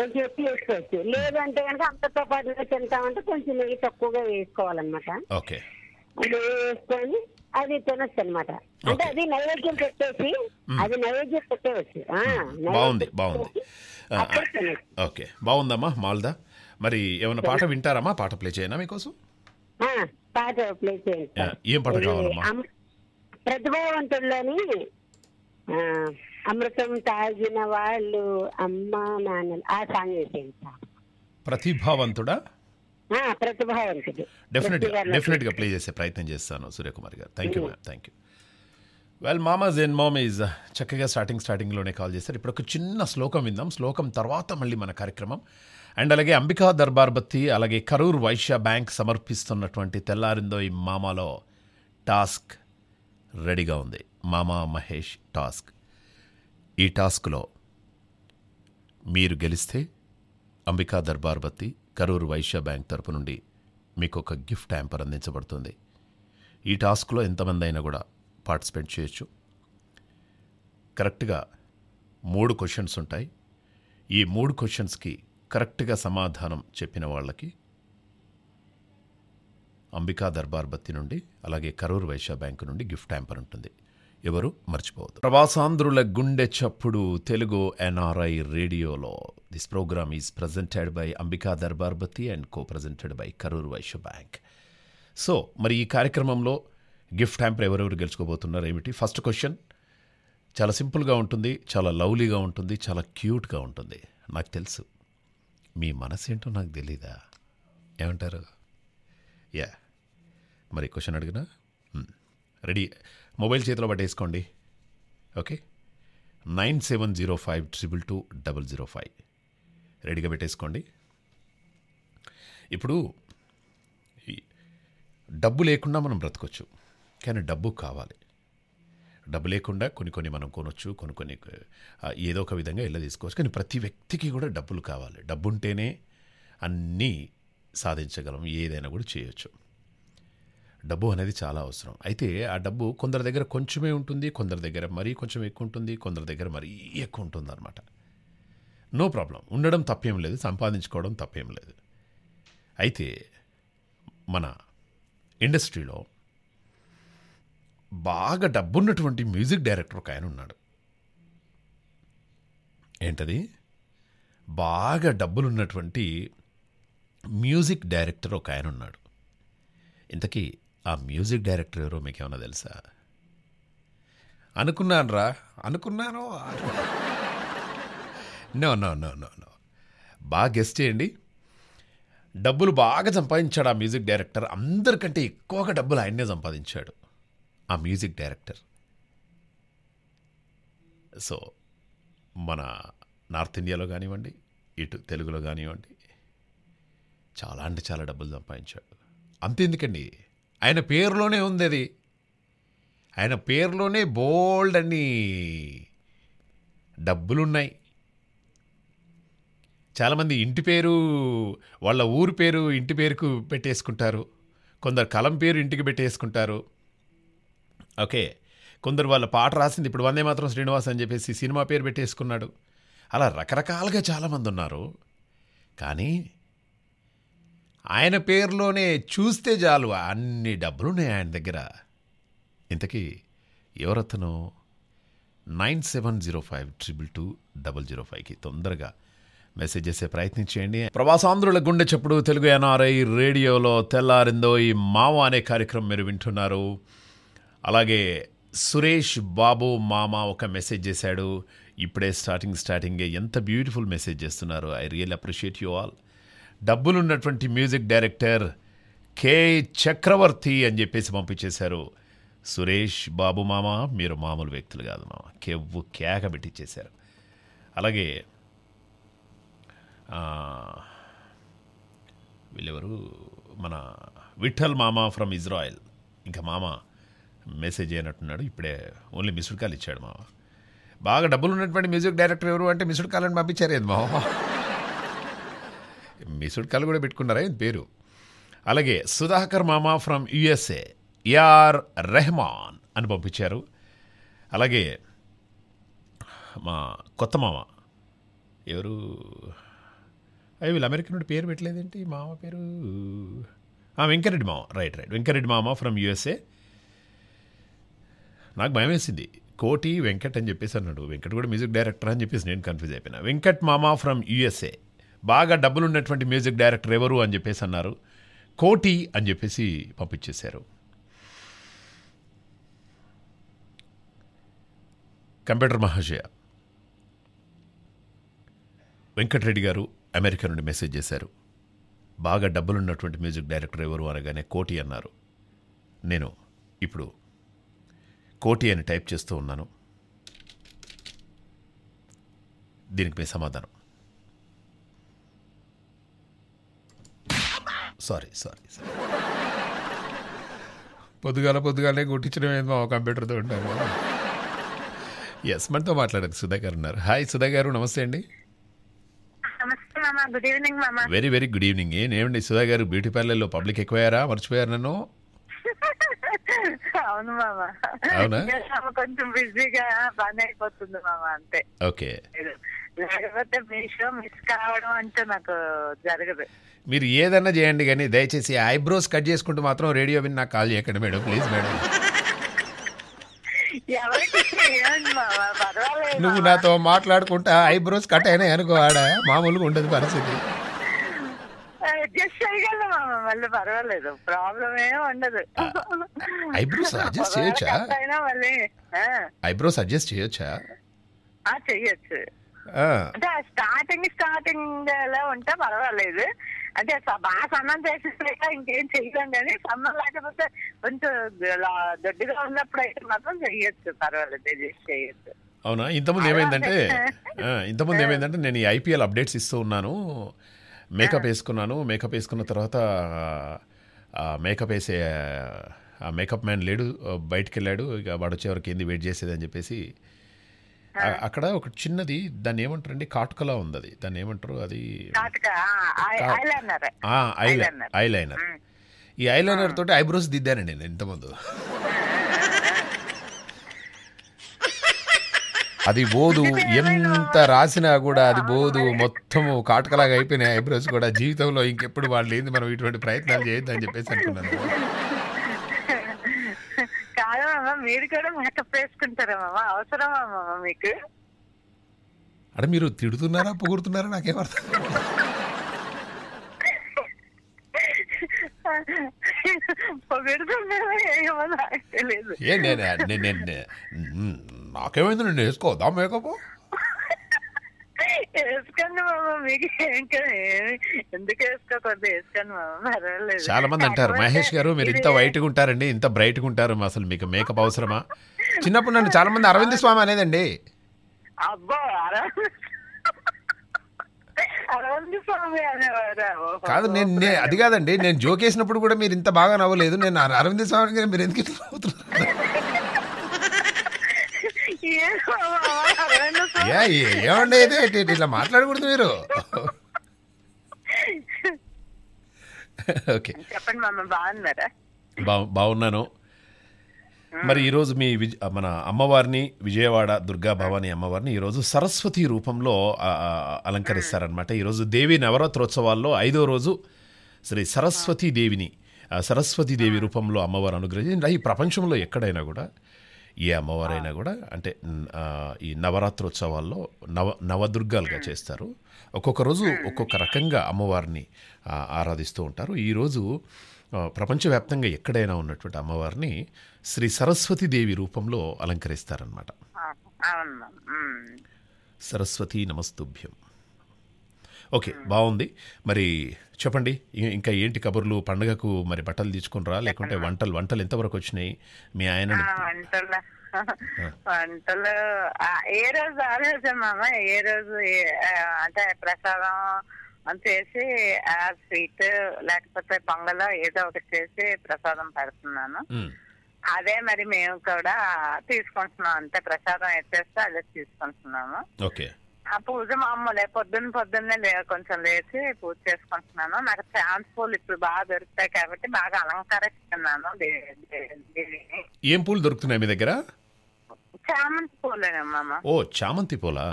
కొంచెం ఎక్కువ వేసుకోవచ్చు లేదంటే కనుక అంతతో పాటు తింటామంటే కొంచెం నెయ్యి తక్కువగా వేసుకోవాలన్నమాట ఓకే వేసుకొని అది తినొచ్చు అనమాట అంటే అది నైవేద్యం పెట్టేసి అది నైవేద్యం పెట్టేవచ్చు బాగుంది బాగుంది ఓకే బాగుందమ్మా మాల్దా మరి ఏమైనా పాట వింటారమ్మా పాట ప్లే చేయనా మీకోసం పాట ప్లే చేయండి ఏం పాట కావాలమ్మా ప్రతిభావంతుల్లోని అమృతం తాగిన వాళ్ళు అమ్మా నాన్న ఆ సాంగ్ వేసేయండి ప్రతిభావంతుడా డెఫినెట్ గా ప్లే చేసే ప్రయత్నం చేస్తాను సూర్యకుమార్ గారు thank you ma'am thank you well మామాజ్ అండ్ మామ్ ఈజ్ చక్కగా స్టార్టింగ్ స్టార్టింగ్లోనే కాల్ చేశారు ఇప్పుడు ఒక చిన్న శ్లోకం విందాం శ్లోకం తర్వాత మళ్ళీ మన కార్యక్రమం అండ్ అలాగే అంబికా దర్బార్ బత్తి అలాగే కరూర్ వైశ్య బ్యాంక్ సమర్పిస్తున్నటువంటి తెల్లారిందో ఈ మామాలో టాస్క్ రెడీగా ఉంది మామా మహేష్ టాస్క్ ఈ టాస్క్లో మీరు గెలిస్తే అంబికా దర్బార్ బత్తి కరూరు వైశ్య బ్యాంక్ తరపు నుండి మీకు ఒక గిఫ్ట్ యాంపర్ అందించబడుతుంది ఈ టాస్క్లో ఎంతమంది అయినా కూడా పార్టిసిపేట్ చేయొచ్చు కరెక్ట్గా మూడు క్వశ్చన్స్ ఉంటాయి ఈ మూడు క్వశ్చన్స్కి కరెక్ట్గా సమాధానం చెప్పిన వాళ్ళకి అంబికా దర్బార్ బత్తి నుండి అలాగే కరూర్ వైశ్య బ్యాంకు నుండి గిఫ్ట్ యాంపర్ ఉంటుంది ఎవరు మర్చిపోవద్దు ప్రవాసాంధ్రుల గుండె చప్పుడు తెలుగు ఎన్ఆర్ఐ రేడియోలో this programme is presented by Ambica Darbar Bathi and co-presented by Karur Vysya bank so మరి ఈ కార్యక్రమంలో గిఫ్ట్ హ్యాంపర్ ఎవరెవరు గెలుచుకోబోతున్నారు ఏమిటి ఫస్ట్ క్వశ్చన్ చాలా సింపుల్గా ఉంటుంది చాలా లవ్లీగా ఉంటుంది చాలా క్యూట్గా ఉంటుంది నాకు తెలుసు మీ మనసు ఏంటో నాకు తెలీదా ఏమంటారు యా మరి క్వశ్చన్ అడిగినా రెడీ hmm. మొబైల్ చేతిలో పట్టేసుకోండి okay nine seven zero five triple two double zero five రెడీగా పెట్టేసుకోండి ఇప్పుడు డబ్బు లేకుండా మనం బ్రతకొచ్చు కానీ డబ్బు కావాలి డబ్బు లేకుండా కొన్ని కొన్ని మనం కొనొచ్చు కొన్ని కొన్ని ఏదో ఒక విధంగా ఇళ్ళ తీసుకోవచ్చు కానీ ప్రతి వ్యక్తికి కూడా డబ్బులు కావాలి డబ్బు ఉంటేనే అన్నీ సాధించగలం ఏదైనా కూడా చేయొచ్చు డబ్బు అనేది చాలా అవసరం అయితే ఆ డబ్బు కొందరి దగ్గర కొంచెమే ఉంటుంది కొందరి దగ్గర మరీ కొంచెం ఎక్కువ ఉంటుంది కొందరి దగ్గర మరీ ఎక్కువ ఉంటుంది అనమాట నో ప్రాబ్లం ఉండడం తప్పేం లేదు సంపాదించుకోవడం తప్పేం లేదు అయితే మన ఇండస్ట్రీలో బాగా డబ్బున్నటువంటి మ్యూజిక్ డైరెక్టర్ ఒక ఆయన ఉన్నాడు ఏంటది బాగా డబ్బులున్నటువంటి మ్యూజిక్ డైరెక్టర్ ఒక ఆయన ఉన్నాడు ఇంతకీ ఆ మ్యూజిక్ డైరెక్టర్ ఎవరో ఏమైనా తెలుసా అనుకున్నాను రా అనుకున్నాను no no no no no బాగా గెస్ట్ చేయండి డబ్బులు బాగా సంపాదించాడు ఆ మ్యూజిక్ డైరెక్టర్ అందరికంటే ఎక్కువగా డబ్బులు ఆయన్నే సంపాదించాడు ఆ మ్యూజిక్ డైరెక్టర్ సో మన నార్త్ ఇండియాలో కానివ్వండి ఇటు తెలుగులో కానివ్వండి చాలా అంటే చాలా డబ్బులు సంపాదించాడు ఎందుకండి ఆయన పేరులోనే ఉంది అది ఆయన పేరులోనే బోల్డ్ అన్ని డబ్బులున్నాయి చాలామంది ఇంటి పేరు వాళ్ళ ఊరు పేరు ఇంటి పేరుకు పెట్టేసుకుంటారు కొందరు కలం పేరు ఇంటికి పెట్టేసుకుంటారు ఓకే కొందరు వాళ్ళ పాట రాసింది ఇప్పుడు వందే మాత్రం శ్రీనివాస్ అని చెప్పేసి సినిమా పేరు పెట్టేసుకున్నాడు అలా రకరకాలుగా చాలామంది ఉన్నారు కానీ ఆయన పేరులోనే చూస్తే చాలు అన్ని డబ్బులున్నాయి ఆయన దగ్గర ఇంతకీ ఎవరతను nine seven zero five triple two double zero ఫైవ్కి తొందరగా మెసేజ్ చేసే ప్రయత్నం చేయండి ప్రవాసాంధ్రుల గుండె చప్పుడు తెలుగు ఎన్ఆర్ఐ రేడియోలో తెల్లారిందో ఈ మావ అనే కార్యక్రమం మీరు వింటున్నారు అలాగే సురేష్ బాబు మామ ఒక మెసేజ్ చేశాడు ఇప్పుడే స్టార్టింగ్ స్టార్టింగే ఎంత బ్యూటిఫుల్ మెసేజ్ చేస్తున్నారు I real appreciate you all డబ్బులున్నటువంటి మ్యూజిక్ డైరెక్టర్ కే చక్రవర్తి అని చెప్పేసి పంపించేశారు సురేష్ బాబు మామ మీరు మామూలు వ్యక్తులు కాదు మామ కెవ్వు కేక పెట్టించేశారు అలాగే వీళ్ళెవరు మన విఠల్ మామ ఫ్రమ్ ఇజ్రాయెల్ ఇంకా మామ మెసేజ్ అయినట్టున్నాడు ఇప్పుడే ఓన్లీ మిస్డ్ కాల్ ఇచ్చాడు మామ బాగా డబ్బులు ఉన్నటువంటి మ్యూజిక్ డైరెక్టర్ ఎవరు అంటే మిస్డ్ కాల్ అని పంపించారు ఏది మామ కళ్ళు కూడా పెట్టుకున్నారా ఇది పేరు అలాగే సుధాకర్ మామ ఫ్రమ్ యుఎస్ఏ ఏఆర్ రెహమాన్ అని పంపించారు అలాగే మా కొత్త మామ ఎవరు అవి వీళ్ళు అమెరికా నుండి పేరు పెట్టలేదేంటి మామ పేరు వెంకరెడ్డి మామ రైట్ రైట్ వెంకరెడ్డి మామ ఫ్రమ్ యుఎస్ఏ నాకు భయం వేసింది కోటి వెంకట్ అని చెప్పేసి అన్నాడు వెంకట్ కూడా మ్యూజిక్ డైరెక్టర్ అని చెప్పేసి నేను కన్ఫ్యూజ్ అయిపోయినా వెంకట్ మామ ఫ్రమ్ యుఎస్ఏ బాగా డబ్బులున్నటువంటి మ్యూజిక్ డైరెక్టర్ ఎవరు అని చెప్పేసి అన్నారు కోటి అని చెప్పేసి పంపించేశారు కంప్యూటర్ మహాశయ వెంకటరెడ్డి గారు అమెరికా నుండి మెసేజ్ చేశారు బాగా డబ్బులున్నటువంటి మ్యూజిక్ డైరెక్టర్ ఎవరు అనగానే కోటి అన్నారు నేను ఇప్పుడు కోటి అని టైప్ చేస్తూ ఉన్నాను దీనికి మీ సమాధానం సారీ సారీ పొద్దుగాల పొద్దుగాలే కొట్టించడం ఒక కంప్యూటర్తో ఉంటాము ఎస్ మనతో మాట్లాడారు సుధాకర్ ఉన్నారు హాయ్ సుధాకర్ నమస్తే అండి వెరీ వెరీ గుడ్ ఈవినింగ్ ఏమండి సుధా గారు బ్యూటీ పార్లర్లో పబ్లిక్ ఎక్కువయ్యారా మర్చిపోయారు నన్ను అవును మామా అవునా కొంచెం బిజీగా బాగా అయిపోతుంది మామా అంతే ఓకే లేకపోతే మిస్ కావడం అంటే నాకు జరగదు మీరు ఏదన్నా చేయండి కానీ దయచేసి ఐబ్రోస్ కట్ చేసుకుంటూ మాత్రం రేడియో విని నాకు కాల్ చేయకండి మేడం ప్లీజ్ మేడం నువ్వు నాతో మాట్లాడుకుంటా ఐబ్రోస్ కట్ అయినా అనుకో ఆడ మామూలుగా ఉండదు పరిస్థితి మళ్ళీ పర్వాలేదు ప్రాబ్లం ఐబ్రోస్ అడ్జస్ట్ చేయొచ్చా మళ్ళీ ఐబ్రోస్ అడ్జస్ట్ చేయొచ్చా చెయ్యొచ్చు అంటే స్టార్టింగ్ స్టార్టింగ్ ఎలా ఉంటే పర్వాలేదు అంటే బాగా సన్నం చేసేసాక ఇంకేం చెయ్యండి కానీ సన్నం లేకపోతే కొంచెం దొడ్డిగా ఉన్నప్పుడు అయితే మాత్రం చెయ్యొచ్చు పర్వాలేదు చెయ్యొచ్చు అవునా ఇంతకుముందు ఏమైందంటే ఇంతకుముందు ఏమైందంటే నేను ఈ ఐపీఎల్ అప్డేట్స్ ఇస్తూ ఉన్నాను మేకప్ వేసుకున్నాను మేకప్ వేసుకున్న తర్వాత మేకప్ వేసే ఆ మేకప్ మ్యాన్ లేడు బయటకు వెళ్ళాడు ఇక వాడు వచ్చేవరకు ఏంది వెయిట్ చేసేది అని చెప్పేసి అక్కడ ఒక చిన్నది దాన్ని ఏమంటారు అండి కాటుకలా ఉంది అది దాన్ని ఏమంటారు అది ఐలైనర్ ఈ ఐలైనర్ తోటి ఐబ్రోస్ దిద్దానండి నేను ఇంతమందు అది బోదు ఎంత రాసినా కూడా అది బోదు మొత్తము కాటకలాగా అయిపోయినాయి ఐబ్రోస్ కూడా జీవితంలో ఇంకెప్పుడు వాళ్ళు ఏంది మనం ఇటువంటి ప్రయత్నాలు చేయొద్దని చెప్పేసి అనుకున్నాను మామా మీరు కూడా మేకప్ వేసుకుంటారా మామా అవసరమా మామా మీకు అంటే మీరు తిడుతున్నారా పొగుడుతున్నారా నాకేం అర్థం పొగుడుతున్నారా నాకేమైంది నేను వేసుకోదా మేకప్ చాలా మంది అంటారు మహేష్ గారు మీరు ఇంత వైట్ గా ఉంటారండి ఇంత బ్రైట్ గా ఉంటారు అసలు మీకు మేకప్ అవసరమా చిన్నప్పుడు నన్ను చాలా మంది అరవింద్ స్వామి అనేదండి కాదు నేను అది కాదండి నేను జోకేసినప్పుడు కూడా మీరు ఇంత బాగా నవ్వలేదు నేను అరవింద్ స్వామి మీరు ఎందుకు ఏమండి అయితే ఇట్లా మాట్లాడకూడదు మీరు ఓకే బాగున్నాను మరి ఈరోజు మీ విజ మన అమ్మవారిని విజయవాడ దుర్గా భవాని అమ్మవారిని ఈరోజు సరస్వతి రూపంలో అలంకరిస్తారనమాట ఈరోజు దేవి నవరాత్రోత్సవాల్లో ఐదో రోజు శ్రీ సరస్వతీ దేవిని దేవి రూపంలో అమ్మవారు అనుగ్రహించి ఈ ప్రపంచంలో ఎక్కడైనా కూడా ఏ అమ్మవారైనా కూడా అంటే ఈ నవరాత్రోత్సవాల్లో నవ నవదుర్గాలుగా చేస్తారు ఒక్కొక్క రోజు ఒక్కొక్క రకంగా అమ్మవారిని ఆరాధిస్తూ ఉంటారు ఈరోజు ప్రపంచవ్యాప్తంగా ఎక్కడైనా ఉన్నటువంటి అమ్మవారిని శ్రీ సరస్వతి దేవి రూపంలో అలంకరిస్తారనమాట సరస్వతి నమస్తుభ్యం ఓకే బాగుంది మరి చెప్పండి ఇంకా ఏంటి కబుర్లు పండగకు మరి బట్టలు తీసుకునిరా లేకుంటే వంటలు వంటలు ఎంతవరకు వచ్చినాయి మీ ఆయన వంటలు ఏ రోజు ఆ రోజే మామ ఏ రోజు అంటే ప్రసాదం చేసి ఆ స్వీట్ లేకపోతే పొంగల్ ఏదో ఒకటి చేసి ప్రసాదం పెడుతున్నాను అదే మరి మేము కూడా తీసుకుంటున్నాం అంటే ప్రసాదం ఎత్తేస్తే అదే తీసుకుంటున్నాము పూజ మామూలే పొద్దున్న పొద్దున్నే కొంచెం లేచి పూజ చేసుకుంటున్నాను నాకు ఛాన్స్ పూలు ఇప్పుడు బాగా దొరుకుతాయి కాబట్టి బాగా అలంకరిస్తున్నాను ఏం పూలు దొరుకుతున్నాయి మీ దగ్గర చామంతి పూలేనమ్మా ఓ చామంతి పూలా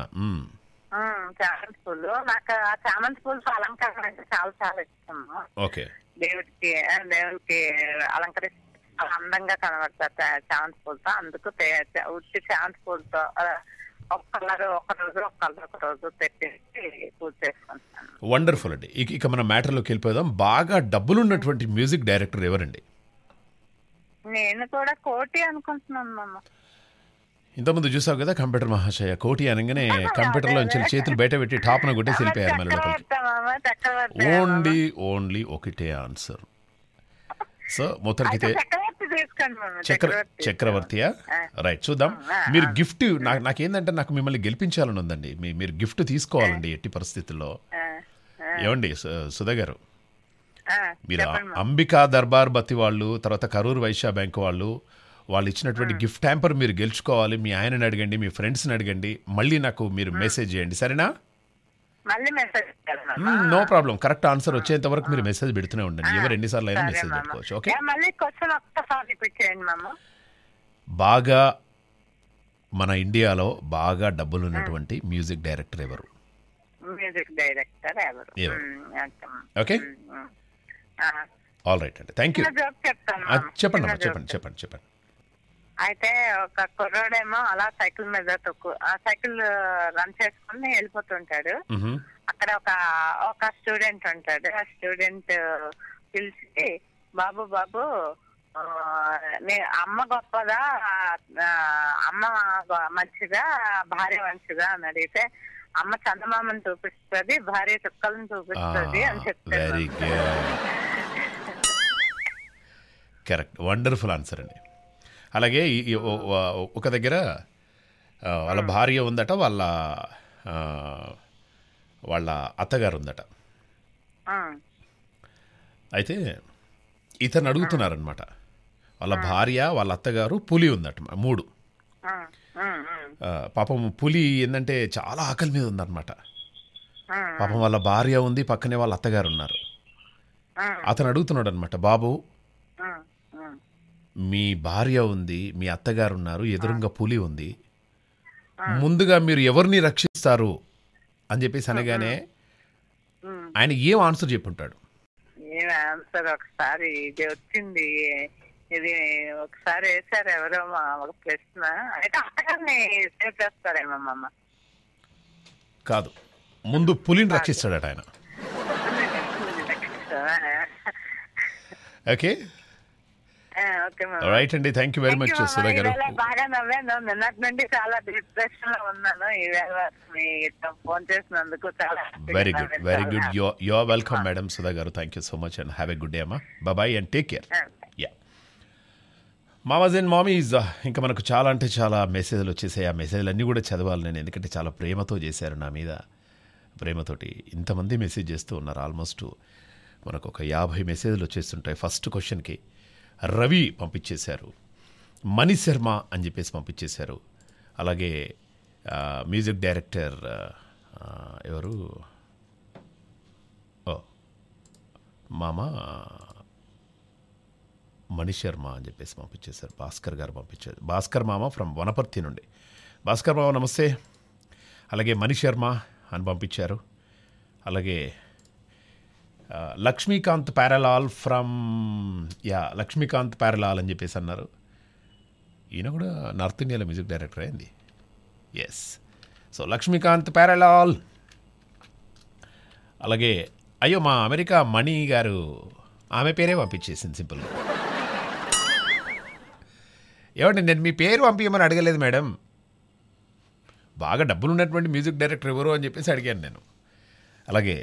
చామంతి పూలు నాకు ఆ చామంతి పూలతో అలంకరణ అంటే చాలా చాలా ఇష్టం ఓకే దేవుడికి దేవుడికి అలంకరిస్తే అందంగా కనబడతారు చామంతి పూలతో అందుకు ఉట్టి చామంతి పూలతో వండర్ఫుల్ అండి ఇక మన మ్యాటర్లోకి వెళ్ళిపోదాం బాగా డబ్బులు ఉన్నటువంటి మ్యూజిక్ డైరెక్టర్ ఎవరండి నేను కూడా కోటి అనుకుంటున్నాను ఇంతకుముందు చూసావు కదా కంప్యూటర్ మహాశయ కోటి అనగానే కంప్యూటర్ లో చేతులు బయట పెట్టి టాప్ ను కొట్టేసి వెళ్ళిపోయారు ఓన్లీ ఓన్లీ ఒకటే ఆన్సర్ సో మొత్తానికి చక్రవర్తియా రైట్ చూద్దాం మీరు గిఫ్ట్ నాకు నాకేందంటే నాకు మిమ్మల్ని గెలిపించాలని ఉందండి మీరు గిఫ్ట్ తీసుకోవాలండి ఎట్టి పరిస్థితుల్లో ఏమండి సుధా గారు మీరు అంబికా దర్బార్ బతి వాళ్ళు తర్వాత కరూర్ వైశ్య బ్యాంక్ వాళ్ళు వాళ్ళు ఇచ్చినటువంటి గిఫ్ట్ ట్యాంపర్ మీరు గెలుచుకోవాలి మీ ఆయనని అడగండి మీ ఫ్రెండ్స్ని అడగండి మళ్ళీ నాకు మీరు మెసేజ్ చేయండి సరేనా నో ప్రాబ్లం కరెక్ట్ ఆన్సర్ వచ్చేంత వరకు మీరు మెసేజ్ పెడుతూనే ఉండండి ఎవరు ఎన్నిసార్లు అయినా మెసేజ్ పెట్టుకోవచ్చు ఓకే బాగా మన ఇండియాలో బాగా డబ్బులు ఉన్నటువంటి మ్యూజిక్ డైరెక్టర్ ఎవరు మ్యూజిక్ డైరెక్టర్ ఎవరు ఓకే ఆల్ రైట్ అండి థ్యాంక్ యూ చెప్పండి చెప్పండి చెప్పండి చెప్పండి అయితే ఒక కుర్రాడేమో అలా సైకిల్ మీద తొక్కు ఆ సైకిల్ రన్ చేసుకుని వెళ్ళిపోతుంటాడు అక్కడ ఒక ఒక స్టూడెంట్ ఉంటాడు ఆ స్టూడెంట్ పిలిచి బాబు బాబు అమ్మ గొప్పదా అమ్మ మంచిదా భార్య మంచిదా అని అడిగితే అమ్మ చందమామని చూపిస్తుంది భార్య చుక్కలను చూపిస్తుంది అని చెప్తారు కరెక్ట్ వండర్ఫుల్ ఆన్సర్ అండి అలాగే ఒక దగ్గర వాళ్ళ భార్య ఉందట వాళ్ళ వాళ్ళ అత్తగారు ఉందట అయితే ఇతను అడుగుతున్నారనమాట వాళ్ళ భార్య వాళ్ళ అత్తగారు పులి ఉందట మూడు పాపం పులి ఏంటంటే చాలా ఆకలి మీద ఉందన్నమాట పాపం వాళ్ళ భార్య ఉంది పక్కనే వాళ్ళ అత్తగారు ఉన్నారు అతను అడుగుతున్నాడు అనమాట బాబు మీ భార్య ఉంది మీ అత్తగారు ఉన్నారు ఎదురుగా పులి ఉంది ముందుగా మీరు ఎవరిని రక్షిస్తారు అని చెప్పేసి అనగానే ఆయన ఏం ఆన్సర్ చెప్పుంటాడు నేను ఆన్సర్ ఒకసారి ఇది వచ్చింది ఇది ఒకసారి వేసారు ఎవరో ఒక ప్రశ్న అయితే అత్తగారిని సేవ్ చేస్తారేమో మా కాదు ముందు పులిని రక్షిస్తాడట ఆయన ఓకే రైట్ అండి thank you very much Sudha గారు బాగా నవ్వాను నిన్నటి నుండి చాలా డిప్రెషన్ లో ఉన్నాను ఫోన్ చేసినందుకు చాలా very good very good you are welcome madam Sudha గారు thank you so much and have a good day అమ్మా బాబాయ్ అండ్ టేక్ కేర్ యా మామాజ్ అండ్ మామీజ్ ఇంకా మనకు చాలా అంటే చాలా మెసేజ్లు వచ్చేసాయి ఆ మెసేజ్లు అన్నీ కూడా చదవాలి నేను ఎందుకంటే చాలా ప్రేమతో చేశారు నా మీద ప్రేమతోటి ఇంతమంది మెసేజ్ చేస్తూ ఉన్నారు ఆల్మోస్ట్ మనకు ఒక యాభై మెసేజ్లు వచ్చేస్తుంటాయి ఫస్ట్ క్వశ్చన్కి రవి పంపించేశారు మణి శర్మ అని చెప్పేసి పంపించేశారు అలాగే మ్యూజిక్ డైరెక్టర్ ఎవరు ఓ మామ మనీష్ శర్మ అని చెప్పేసి పంపించేశారు భాస్కర్ గారు పంపించారు భాస్కర్ మామ ఫ్రమ్ వనపర్తి నుండి భాస్కర్ మామ నమస్తే అలాగే మనీష్ శర్మ అని పంపించారు అలాగే లక్ష్మీకాంత్ ప్యారలాల్ ఫ్రమ్ యా లక్ష్మీకాంత్ ప్యారలాల్ అని చెప్పేసి అన్నారు ఈయన కూడా నార్త్ ఇండియాలో మ్యూజిక్ డైరెక్టర్ అయింది ఎస్ సో లక్ష్మీకాంత్ ప్యారలాల్ అలాగే అయ్యో మా అమెరికా మణి గారు ఆమె పేరే పంపించేసింది సింపుల్గా ఏమండి నేను మీ పేరు పంపించమని అడగలేదు మేడం బాగా డబ్బులు ఉన్నటువంటి మ్యూజిక్ డైరెక్టర్ ఎవరు అని చెప్పేసి అడిగాను నేను అలాగే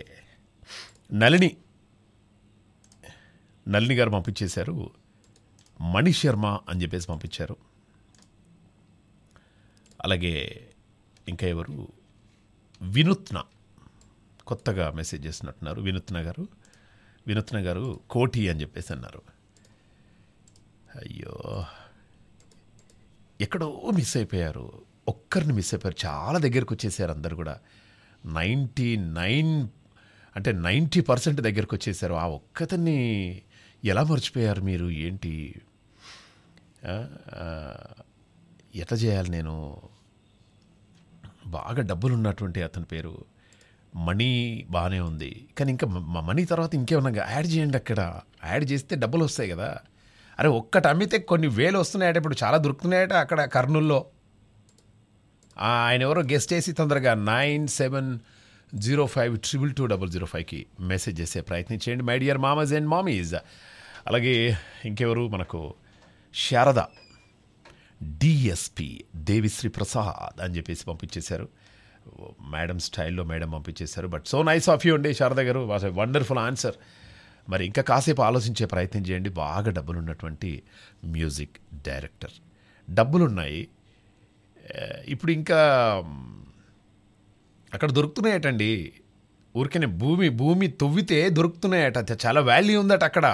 నళిని నళిని గారు పంపించేశారు మణి శర్మ అని చెప్పేసి పంపించారు అలాగే ఇంకా ఎవరు వినూత్న కొత్తగా మెసేజ్ చేస్తున్నట్టున్నారు వినూత్న గారు వినూత్న గారు కోటి అని చెప్పేసి అన్నారు అయ్యో ఎక్కడో మిస్ అయిపోయారు ఒక్కరిని మిస్ అయిపోయారు చాలా దగ్గరకు వచ్చేసారు అందరు కూడా నైంటీ నైన్ అంటే నైంటీ పర్సెంట్ దగ్గరకు వచ్చేసారు ఆ ఒక్కతన్ని ఎలా మర్చిపోయారు మీరు ఏంటి ఎట్లా చేయాలి నేను బాగా డబ్బులు ఉన్నటువంటి అతని పేరు మనీ బాగానే ఉంది కానీ ఇంకా మా మనీ తర్వాత ఇంకేమన్నా యాడ్ చేయండి అక్కడ యాడ్ చేస్తే డబ్బులు వస్తాయి కదా అరే ఒక్కటి అమ్మితే కొన్ని వేలు వస్తున్నాయట ఇప్పుడు చాలా దొరుకుతున్నాయట అక్కడ కర్నూల్లో ఆయన ఎవరో గెస్ట్ చేసి తొందరగా nine seven zero five triple two double zero ఫైవ్కి మెసేజ్ చేసే ప్రయత్నం చేయండి మై డియర్ మామస్ అండ్ మామీస్ అలాగే ఇంకెవరు మనకు శారద డిఎస్పి దేవిశ్రీ ప్రసాద్ అని చెప్పేసి పంపించేశారు మేడం స్టైల్లో మేడం పంపించేశారు but so nice of you అండి శారద గారు వండర్ఫుల్ ఆన్సర్ మరి ఇంకా కాసేపు ఆలోచించే ప్రయత్నం చేయండి బాగా డబ్బులు ఉన్నటువంటి మ్యూజిక్ డైరెక్టర్ డబ్బులున్నాయి eh, ఇప్పుడు ఇంకా అక్కడ దొరుకుతున్నాయటండి ఊరికే భూమి భూమి తొవ్వితే దొరుకుతున్నాయట చాలా వాల్యూ ఉందట అక్కడ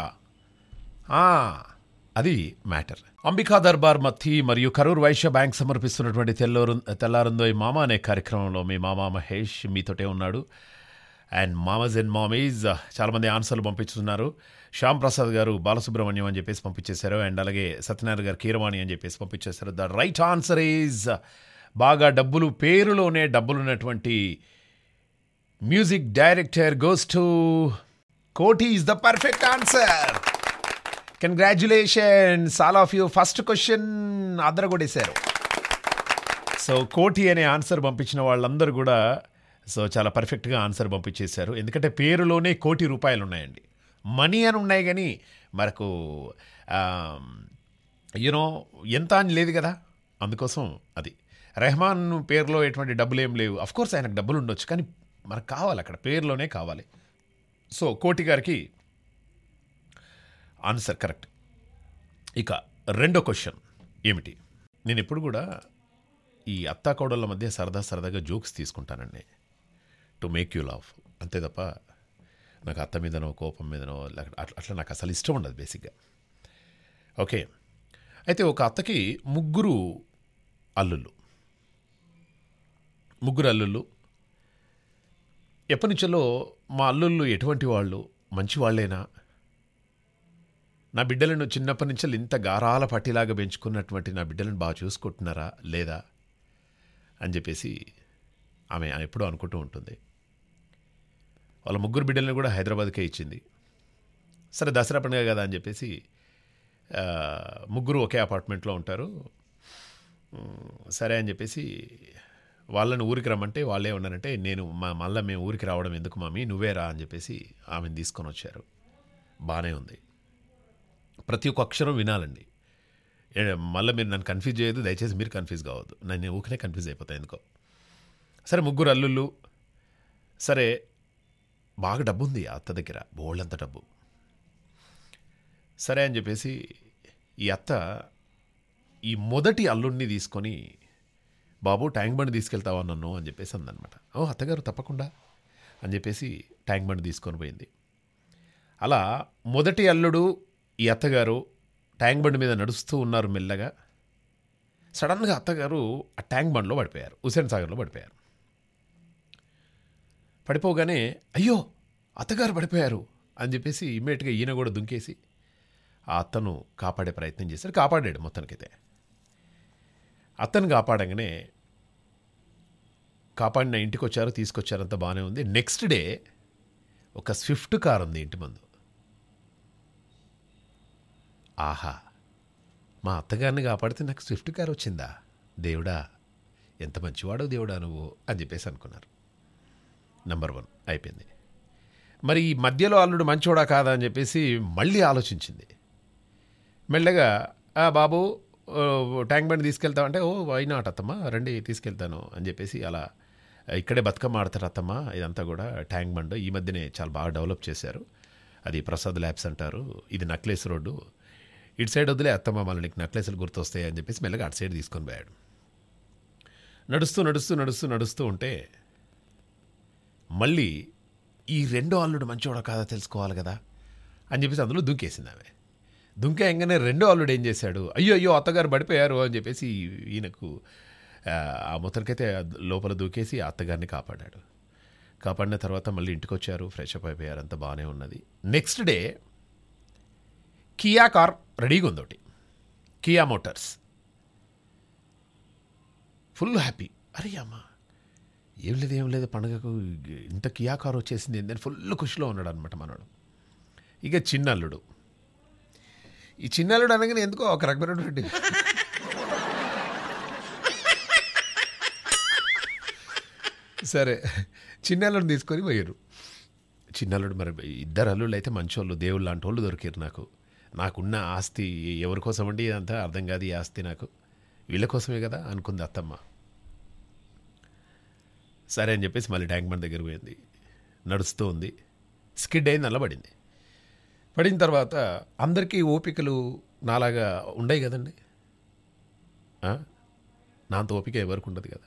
అది మ్యాటర్ అంబికా దర్బార్ మత్తి మరియు కరూర్ వైశ్య బ్యాంక్ సమర్పిస్తున్నటువంటి తెల్లరు తెల్లారుందోయ్ మామ అనే కార్యక్రమంలో మీ మామ మహేష్ మీతోటే ఉన్నాడు అండ్ మామజ్ అండ్ మామీజ్ చాలామంది ఆన్సర్లు పంపించుతున్నారు శ్యామ్ ప్రసాద్ గారు బాలసుబ్రహ్మణ్యం అని చెప్పేసి పంపించేశారు అండ్ అలాగే సత్యనారాయణ గారు కీరవాణి అని చెప్పేసి పంపించేశారు ద రైట్ ఆన్సర్ ఈజ్ బాగా డబ్బులు పేరులోనే డబ్బులున్నటువంటి music director goes to Koti is the perfect answer congratulations all of you first question అదరగొడేశారు సో కోటి అనే ఆన్సర్ పంపించిన వాళ్ళందరూ కూడా సో చాలా పర్ఫెక్ట్గా ఆన్సర్ పంపించేశారు ఎందుకంటే పేరులోనే కోటి రూపాయలు ఉన్నాయండి మనీ అని ఉన్నాయి కానీ మనకు యూనో um, ఎంత అని లేదు కదా అందుకోసం అది రెహమాన్ పేరులో ఎటువంటి డబ్బులు ఏం లేవు కోర్స్ ఆయనకు డబ్బులు ఉండొచ్చు కానీ మనకు కావాలి అక్కడ పేరులోనే కావాలి సో కోటి గారికి ఆన్సర్ కరెక్ట్ ఇక రెండో క్వశ్చన్ ఏమిటి నేను ఎప్పుడు కూడా ఈ అత్తాకోడళ్ళ మధ్య సరదా సరదాగా జోక్స్ తీసుకుంటానండి టు మేక్ యూ లవ్ అంతే తప్ప నాకు అత్త మీదనో కోపం మీదనో అట్లా నాకు అసలు ఇష్టం ఉండదు బేసిక్గా ఓకే అయితే ఒక అత్తకి ముగ్గురు అల్లుళ్ళు ముగ్గురు అల్లుళ్ళు ఎప్పటి నుంచో మా అల్లుళ్ళు ఎటువంటి వాళ్ళు మంచి వాళ్ళేనా నా బిడ్డలను చిన్నప్పటి నుంచి ఇంత గారాల పట్టిలాగా పెంచుకున్నటువంటి నా బిడ్డలను బాగా చూసుకుంటున్నారా లేదా అని చెప్పేసి ఆమె ఎప్పుడూ అనుకుంటూ ఉంటుంది వాళ్ళ ముగ్గురు బిడ్డలను కూడా హైదరాబాద్కే ఇచ్చింది సరే దసరా పండుగ కదా అని చెప్పేసి ముగ్గురు ఒకే అపార్ట్మెంట్లో ఉంటారు సరే అని చెప్పేసి వాళ్ళని ఊరికి రమ్మంటే వాళ్ళే ఉన్నారంటే నేను మా మళ్ళీ మేము ఊరికి రావడం ఎందుకు మామీ నువ్వే రా అని చెప్పేసి ఆమెను తీసుకొని వచ్చారు బాగానే ఉంది ప్రతి ఒక్క అక్షరం వినాలండి మళ్ళీ మీరు నన్ను కన్ఫ్యూజ్ చేయదు దయచేసి మీరు కన్ఫ్యూజ్ కావద్దు నేను ఊరికనే కన్ఫ్యూజ్ అయిపోతాయి ఎందుకో సరే ముగ్గురు అల్లుళ్ళు సరే బాగా డబ్బు ఉంది అత్త దగ్గర బోళ్ళంత డబ్బు సరే అని చెప్పేసి ఈ అత్త ఈ మొదటి అల్లుడిని తీసుకొని బాబు ట్యాంక్ బండి తీసుకెళ్తావా నన్ను అని చెప్పేసి అందనమాట ఓ అత్తగారు తప్పకుండా అని చెప్పేసి ట్యాంక్ బండి తీసుకొని పోయింది అలా మొదటి అల్లుడు ఈ అత్తగారు ట్యాంక్ బండి మీద నడుస్తూ ఉన్నారు మెల్లగా సడన్గా అత్తగారు ఆ ట్యాంక్ బండ్లో పడిపోయారు హుసేన్ సాగర్లో పడిపోయారు పడిపోగానే అయ్యో అత్తగారు పడిపోయారు అని చెప్పేసి ఇమ్మీడియట్గా ఈయన కూడా దుంకేసి ఆ అత్తను కాపాడే ప్రయత్నం చేశారు కాపాడాడు మొత్తానికైతే అతను కాపాడంగానే కాపాడిన ఇంటికి వచ్చారు తీసుకొచ్చారు బాగానే ఉంది నెక్స్ట్ డే ఒక స్విఫ్ట్ కార్ ఉంది ఇంటి ముందు ఆహా మా అత్తగారిని కాపాడితే నాకు స్విఫ్ట్ కార్ వచ్చిందా దేవుడా ఎంత మంచివాడో దేవుడా నువ్వు అని చెప్పేసి అనుకున్నారు నెంబర్ వన్ అయిపోయింది మరి ఈ మధ్యలో అల్లుడు మంచివాడా కాదా అని చెప్పేసి మళ్ళీ ఆలోచించింది మెల్లగా బాబు ట్యాంక్ బండి తీసుకెళ్తామంటే ఓ వైనాట్ అత్తమ్మా రండి తీసుకెళ్తాను అని చెప్పేసి అలా ఇక్కడే బతుకమ్మ ఆడతారు అత్తమ్మ ఇదంతా కూడా ట్యాంక్ బండ్ ఈ మధ్యనే చాలా బాగా డెవలప్ చేశారు అది ప్రసాద్ ల్యాబ్స్ అంటారు ఇది నక్లెస్ రోడ్డు ఇటు సైడ్ వద్దులే అత్తమ్మ మళ్ళీ నీకు నక్లెస్లు గుర్తొస్తాయి అని చెప్పేసి మెల్లగా అటు సైడ్ తీసుకొని పోయాడు నడుస్తూ నడుస్తూ నడుస్తూ నడుస్తూ ఉంటే మళ్ళీ ఈ రెండో అల్లుడు మంచివాడు కాదా తెలుసుకోవాలి కదా అని చెప్పేసి అందులో దూకేసింది ఆమె దుంకే ఎంగనే రెండో అల్లుడు ఏం చేశాడు అయ్యో అయ్యో అత్తగారు పడిపోయారు అని చెప్పేసి ఈయనకు ఆ ముతరికైతే లోపల దూకేసి అత్తగారిని కాపాడాడు కాపాడిన తర్వాత మళ్ళీ ఇంటికి వచ్చారు ఫ్రెష్ అప్ అయిపోయారు అంతా బాగానే ఉన్నది నెక్స్ట్ డే కియా కార్ రెడీగా ఉందోటి కియా మోటార్స్ ఫుల్ హ్యాపీ అరే అమ్మ ఏం లేదు ఏం లేదు పండుగకు ఇంత కియా కార్ వచ్చేసింది ఏంటని ఫుల్ ఖుషిలో ఉన్నాడు అనమాట మనోడు ఇక చిన్న అల్లుడు ఈ చిన్నాలుడు అనగానే ఎందుకో ఒక రకమైనటువంటి సరే చిన్నాలుడు తీసుకొని పోయారు చిన్నాలుడు మరి ఇద్దరు అల్లుళ్ళు అయితే మంచోళ్ళు దేవుళ్ళు లాంటి వాళ్ళు దొరికారు నాకు నాకున్న ఆస్తి ఎవరి కోసం అండి అంతా అర్థం కాదు ఈ ఆస్తి నాకు వీళ్ళ కోసమే కదా అనుకుంది అత్తమ్మ సరే అని చెప్పేసి మళ్ళీ ట్యాంక్ బండ్ దగ్గర పోయింది నడుస్తూ ఉంది స్కిడ్ అయింది నల్లబడింది పడిన తర్వాత అందరికీ ఓపికలు నాలాగా ఉండయి కదండి నాంత ఓపిక ఎవరికి ఉండదు కదా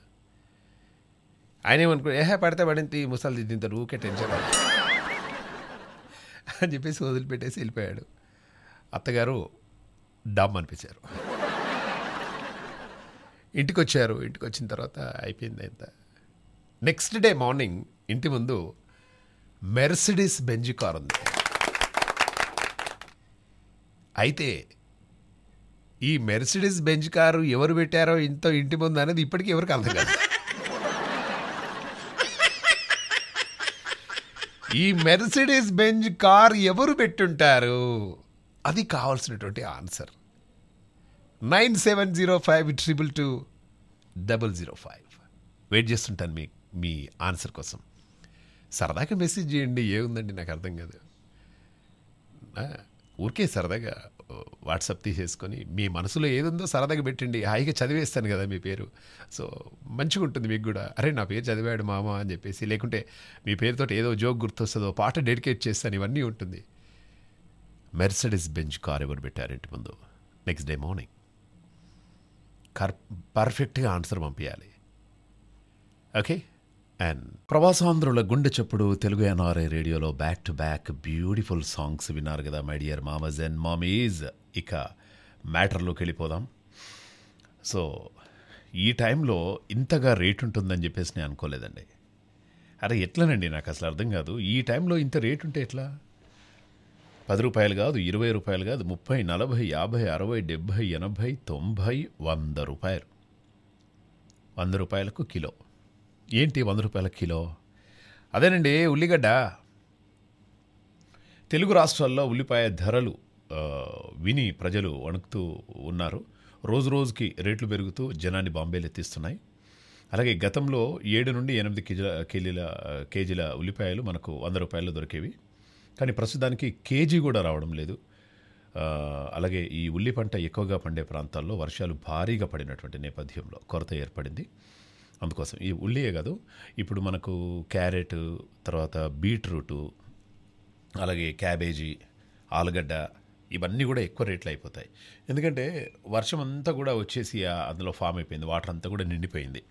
ఆయన ఏమనుకో ఏహే పడితే పడింది ముసలు దిద్దింతారు ఊకే టెన్షన్ అని చెప్పేసి వదిలిపెట్టేసి వెళ్ళిపోయాడు అత్తగారు డమ్ అనిపించారు ఇంటికి వచ్చారు ఇంటికి వచ్చిన తర్వాత అయిపోయింది అంత నెక్స్ట్ డే మార్నింగ్ ఇంటి ముందు మెర్సిడీస్ బెంజ్ కార్ ఉంది అయితే ఈ మెర్సిడీస్ బెంజ్ కారు ఎవరు పెట్టారో ఇంత ఇంటి ముందు అనేది ఇప్పటికీ ఎవరికి అర్థం కాదు ఈ మెర్సిడీస్ బెంజ్ కార్ ఎవరు పెట్టుంటారు అది కావాల్సినటువంటి answer nine seven zero five triple two double zero five wait చేస్తుంటాను మీ మీ ఆన్సర్ కోసం సరదాగా మెసేజ్ చేయండి ఏముందండి నాకు అర్థం కాదు ఊరికే సరదాగా వాట్సాప్ తీసేసుకొని మీ మనసులో ఏదుందో సరదాగా పెట్టండి హాయిగా చదివేస్తాను కదా మీ పేరు సో మంచిగా ఉంటుంది మీకు కూడా అరే నా పేరు చదివాడు మామ అని చెప్పేసి లేకుంటే మీ పేరుతో ఏదో జోక్ గుర్తొస్తుందో పాట డెడికేట్ చేస్తాను ఇవన్నీ ఉంటుంది మెర్సడిస్ బెంచ్ కార్ ఎవరు పెట్టారు ఇంటి ముందు నెక్స్ట్ డే మార్నింగ్ కర్ పర్ఫెక్ట్గా ఆన్సర్ పంపించాలి ఓకే ఎన్ ప్రవాసాంధ్రుల గుండె చప్పుడు తెలుగు ఎన్ఆర్ఐ రేడియోలో back to back beautiful songs విన్నారు కదా మై డియర్ మామజ్ అండ్ మామీజ్ ఇక మ్యాటర్లోకి వెళ్ళిపోదాం సో ఈ టైంలో ఇంతగా రేట్ ఉంటుందని చెప్పేసి నేను అనుకోలేదండి అరే ఎట్లనండి నాకు అసలు అర్థం కాదు ఈ టైంలో ఇంత రేట్ ఉంటే ఎట్లా పది రూపాయలు కాదు ఇరవై రూపాయలు కాదు ముప్పై నలభై యాభై అరవై డెబ్భై ఎనభై తొంభై వంద రూపాయలు వంద రూపాయలకు కిలో ఏంటి వంద రూపాయల కిలో అదేనండి ఉల్లిగడ్డ తెలుగు రాష్ట్రాల్లో ఉల్లిపాయ ధరలు విని ప్రజలు వణుకుతూ ఉన్నారు రోజు రోజుకి రేట్లు పెరుగుతూ జనాన్ని బాంబేలు ఎత్తిస్తున్నాయి అలాగే గతంలో ఏడు నుండి ఎనిమిది కేజీల కేజీల కేజీల ఉల్లిపాయలు మనకు వంద రూపాయలు దొరికేవి కానీ ప్రస్తుతానికి కేజీ కూడా రావడం లేదు అలాగే ఈ ఉల్లి పంట ఎక్కువగా పండే ప్రాంతాల్లో వర్షాలు భారీగా పడినటువంటి నేపథ్యంలో కొరత ఏర్పడింది అందుకోసం ఈ ఉల్లియే కాదు ఇప్పుడు మనకు క్యారెట్ తర్వాత బీట్రూటు అలాగే క్యాబేజీ ఆలుగడ్డ ఇవన్నీ కూడా ఎక్కువ రేట్లు అయిపోతాయి ఎందుకంటే వర్షం అంతా కూడా వచ్చేసి అందులో ఫామ్ అయిపోయింది వాటర్ అంతా కూడా నిండిపోయింది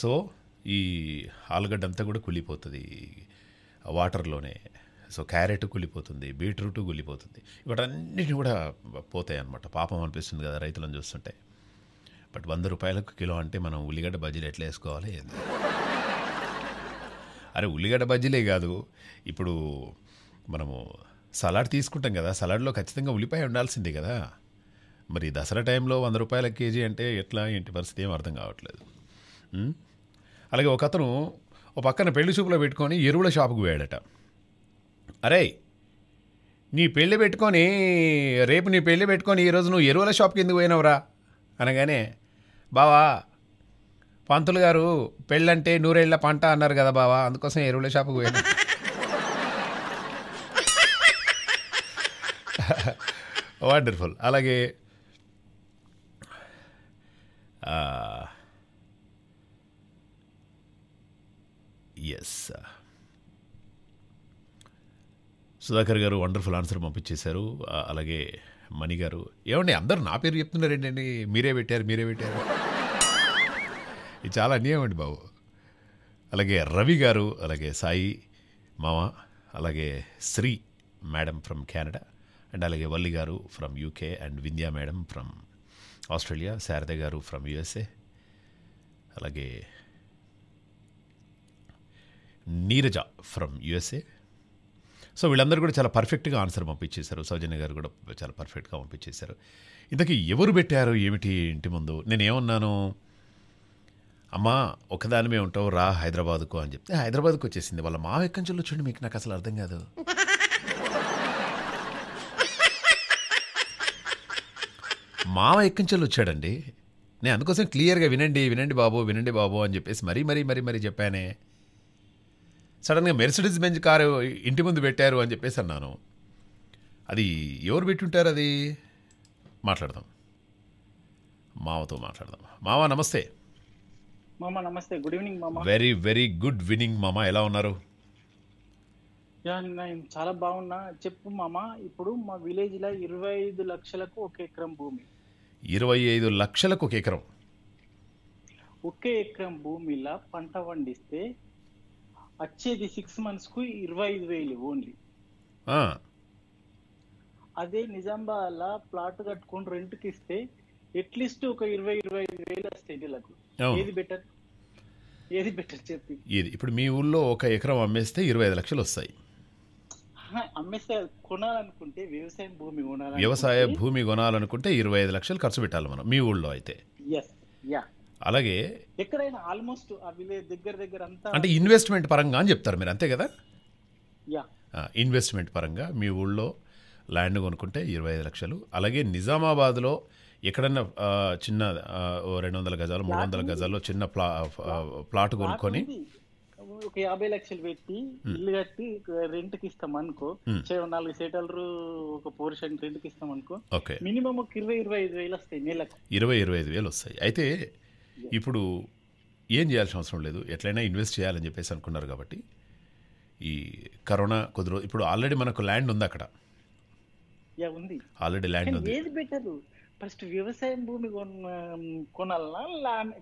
సో ఈ ఆలుగడ్డ అంతా కూడా కుళ్ళిపోతుంది వాటర్లోనే సో క్యారెట్ కుళ్ళిపోతుంది బీట్రూట్ కుళ్ళిపోతుంది ఇవన్నీ కూడా పోతాయి అనమాట పాపం అనిపిస్తుంది కదా రైతులను చూస్తుంటే బట్ వంద రూపాయలకు కిలో అంటే మనం ఉల్లిగడ్డ బజ్జీలు ఎట్లా వేసుకోవాలి అరే ఉల్లిగడ్డ బజ్జీలే కాదు ఇప్పుడు మనము సలాడ్ తీసుకుంటాం కదా సలాడ్లో ఖచ్చితంగా ఉల్లిపాయ ఉండాల్సిందే కదా మరి దసరా టైంలో వంద రూపాయల కేజీ అంటే ఎట్లా ఏంటి పరిస్థితి ఏం అర్థం కావట్లేదు అలాగే ఒక అతను ఓ పక్కన పెళ్లి చూపులో పెట్టుకొని ఎరువుల షాపుకు పోయాడట అరే నీ పెళ్ళి పెట్టుకొని రేపు నీ పెళ్ళి పెట్టుకొని ఈరోజు నువ్వు ఎరువుల షాప్కి ఎందుకు పోయినవరా అనగానే బావా పంతులు గారు పెళ్ళంటే నూరేళ్ల పంట అన్నారు కదా బావా అందుకోసం ఎరువుల షాపుకు పోయాను వండర్ఫుల్ అలాగే ఎస్ సుధాకర్ గారు వండర్ఫుల్ ఆన్సర్ పంపించేశారు అలాగే మణి గారు ఏమండి అందరు నా పేరు చెప్తున్నారండి అండి మీరే పెట్టారు మీరే పెట్టారు ఇది చాలా అన్యాయం అండి బాబు అలాగే రవి గారు అలాగే సాయి మామ అలాగే Sri madam from Canada and అలాగే వల్లి గారు from UK and Vindhya madam from Australia Sharada గారు ఫ్రమ్ యుఎస్ఏ అలాగే నీరజ ఫ్రమ్ యుఎస్ఏ సో వీళ్ళందరూ కూడా చాలా పర్ఫెక్ట్గా ఆన్సర్ పంపించేశారు సౌజన్య గారు కూడా చాలా పర్ఫెక్ట్గా పంపించేశారు ఇంతకి ఎవరు పెట్టారు ఏమిటి ఇంటి ముందు నేనేమన్నాను అమ్మా ఒకదానిమే ఉంటావు రా హైదరాబాద్కు అని చెప్తే హైదరాబాద్కు వచ్చేసింది వాళ్ళ మా ఎక్కంచెల్లో చూడండి మీకు నాకు అసలు అర్థం కాదు మావ ఎక్కించలు వచ్చాడండి నేను అందుకోసం క్లియర్గా వినండి వినండి బాబు వినండి బాబు అని చెప్పేసి మరీ మరీ మరీ మరీ చెప్పానే సడన్గా మెర్సిడీస్ బెంజ్ కారు ఇంటి ముందు పెట్టారు అని చెప్పేసి అన్నాను అది ఎవరు పెట్టుంటారు అది మాట్లాడదాం మావతో మాట్లాడదాం మామ నమస్తే మామ నమస్తే గుడ్ ఈవినింగ్ మామ వెరీ వెరీ గుడ్ వినింగ్ మామ ఎలా ఉన్నారు చాలా బాగున్నా చెప్పు మామ ఇప్పుడు మా విలేజ్ లో ఇరవై ఐదు లక్షలకు ఒక ఎకరం భూమి ఇరవై ఐదు లక్షలకు ఒక ఎకరం ఒకే ఎకరం భూమిలా పంట పండిస్తే వచ్చేది సిక్స్ మంత్స్ కు ఇరవై ఐదు వేలు ఓన్లీ అదే నిజామాబాద్ ప్లాట్ కట్టుకుని రెంట్ కి ఇస్తే ఎట్లీస్ట్ ఒక ఇరవై ఇరవై ఐదు వేలు వస్తాయి నెలకు ఏది బెటర్ ఏది బెటర్ చెప్పి ఇది ఇప్పుడు మీ ఊళ్ళో ఒక ఎకరం అమ్మేస్తే ఇరవై ఐదు లక్షలు వస్తాయి అమ్మేస్తే కొనాలనుకుంటే వ్యవసాయం భూమి కొనాలి వ్యవసాయ భూమి కొనాలనుకుంటే ఇరవై ఐదు లక్షలు ఖర్చు పెట్టాలి మనం మీ ఊళ్ళో అయితే యా అలాగే ఎక్కడైనా ఆల్మోస్ట్ దగ్గర దగ్గర అంతా అంటే ఇన్వెస్ట్మెంట్ పరంగా అని చెప్తారు మీరు అంతే కదా ఇన్వెస్ట్మెంట్ పరంగా మీ ఊళ్ళో ల్యాండ్ కొనుక్కుంటే ఇరవై ఐదు లక్షలు అలాగే నిజామాబాద్లో ఎక్కడన్నా చిన్న రెండు వందల గజాలు మూడు వందల గజాల్లో చిన్న ప్లా ప్లాట్ కొనుక్కొని ఒక యాభై లక్షలు పెట్టి ఇల్లు కట్టి రెంట్ కి ఇస్తాం అనుకో నాలుగు సెటల్రు ఒక పోర్షన్ రెంట్ కి ఇస్తాం అనుకో మినిమం ఒక ఇరవై ఇరవై ఐదు వేలు వస్తాయి నెలకు ఇరవై ఇరవై ఐదు వేలు వస్తాయి అయితే ఇప్పుడు ఏం చేయాల్సిన అవసరం లేదు ఎట్లయినా ఇన్వెస్ట్ చేయాలని చెప్పేసి అనుకున్నారు కాబట్టి ఈ కరోనా కొద్ది రోజు ఇప్పుడు ఆల్రెడీ మనకు ల్యాండ్ ఉంది అక్కడ ఉంది ఆల్రెడీ ల్యాండ్ ఉంది ఏది ఫస్ట్ వ్యవసాయం భూమి కొనాలన్నా ల్యాండ్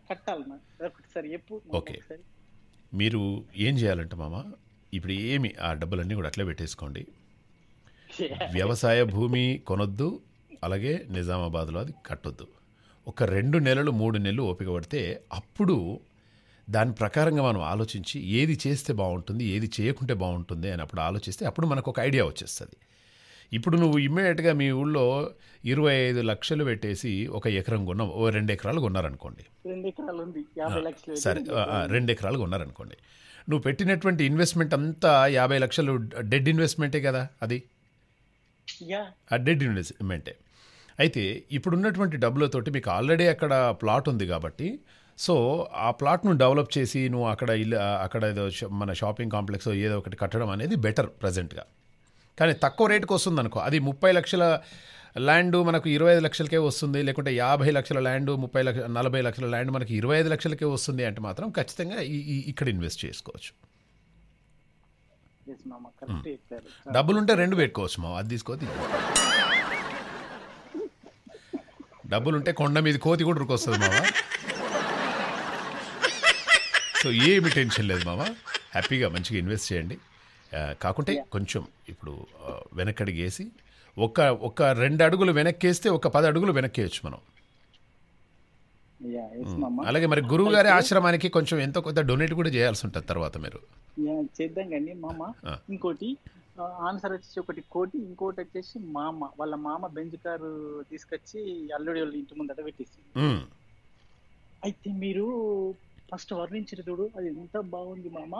ఒకసారి చెప్పు ఓకే మీరు ఏం చేయాలంటే మామ ఇప్పుడు ఏమి ఆ డబ్బులన్నీ కూడా అట్లే పెట్టేసుకోండి వ్యవసాయ భూమి కొనొద్దు అలాగే నిజామాబాద్లో అది కట్టొద్దు ఒక రెండు నెలలు మూడు నెలలు ఓపిక పడితే అప్పుడు దాని ప్రకారంగా మనం ఆలోచించి ఏది చేస్తే బాగుంటుంది ఏది చేయకుంటే బాగుంటుంది అని అప్పుడు ఆలోచిస్తే అప్పుడు మనకు ఒక ఐడియా వచ్చేస్తుంది ఇప్పుడు నువ్వు ఇమ్మీడియట్గా మీ ఊళ్ళో ఇరవై ఐదు లక్షలు పెట్టేసి ఒక ఎకరం కొన్నాం ఓ రెండు ఎకరాలు కొన్నారనుకోండి సరే రెండు ఎకరాలు కొన్నారనుకోండి నువ్వు పెట్టినటువంటి ఇన్వెస్ట్మెంట్ అంతా యాభై లక్షలు డెడ్ ఇన్వెస్ట్మెంటే కదా అది ఆ డెడ్ ఇన్వెస్ట్మెంటే అయితే ఇప్పుడున్నటువంటి డబ్బులతోటి మీకు ఆల్రెడీ అక్కడ ప్లాట్ ఉంది కాబట్టి సో ఆ ప్లాట్ను డెవలప్ చేసి నువ్వు అక్కడ ఇల్లు అక్కడ ఏదో మన షాపింగ్ కాంప్లెక్స్ ఏదో ఒకటి కట్టడం అనేది బెటర్ ప్రజెంట్గా కానీ తక్కువ రేటుకు వస్తుంది అనుకో అది ముప్పై లక్షల ల్యాండ్ మనకు ఇరవై ఐదు లక్షలకే వస్తుంది లేకుంటే యాభై లక్షల ల్యాండ్ ముప్పై లక్ష నలభై లక్షల ల్యాండ్ మనకి ఇరవై ఐదు లక్షలకే వస్తుంది అంటే మాత్రం ఖచ్చితంగా ఈ ఇక్కడ ఇన్వెస్ట్ చేసుకోవచ్చు hmm. డబ్బులుంటే రెండు పెట్టుకోవచ్చు మా అది తీసుకోవచ్చు డబ్బులుంటే కొండ మీద కోతి కూడా వస్తుంది మావా సో ఏమి టెన్షన్ లేదు మామ హ్యాపీగా మంచిగా ఇన్వెస్ట్ చేయండి కాకుంటే కొంచెం ఇప్పుడు వెనకడిగేసి ఒక ఒక రెండు అడుగులు వెనక్కేస్తే ఒక పది అడుగులు వెనక్కేయచ్చు మనం అలాగే మరి గురువు గారి ఆశ్రమానికి కొంచెం ఎంతో కొంత డొనేట్ కూడా చేయాల్సి ఉంటుంది తర్వాత మీరు చేద్దాం కండి మామ ఇంకోటి ఆన్సర్ వచ్చేసి ఒకటి కోటి ఇంకోటి వచ్చేసి మామ వాళ్ళ మామ బెంజ్ కారు తీసుకొచ్చి అల్లుడి వాళ్ళ ఇంటి ముందు పెట్టేసింది అయితే మీరు ఫస్ట్ వర్ణించిన చూడు అది ఎంత బాగుంది మామ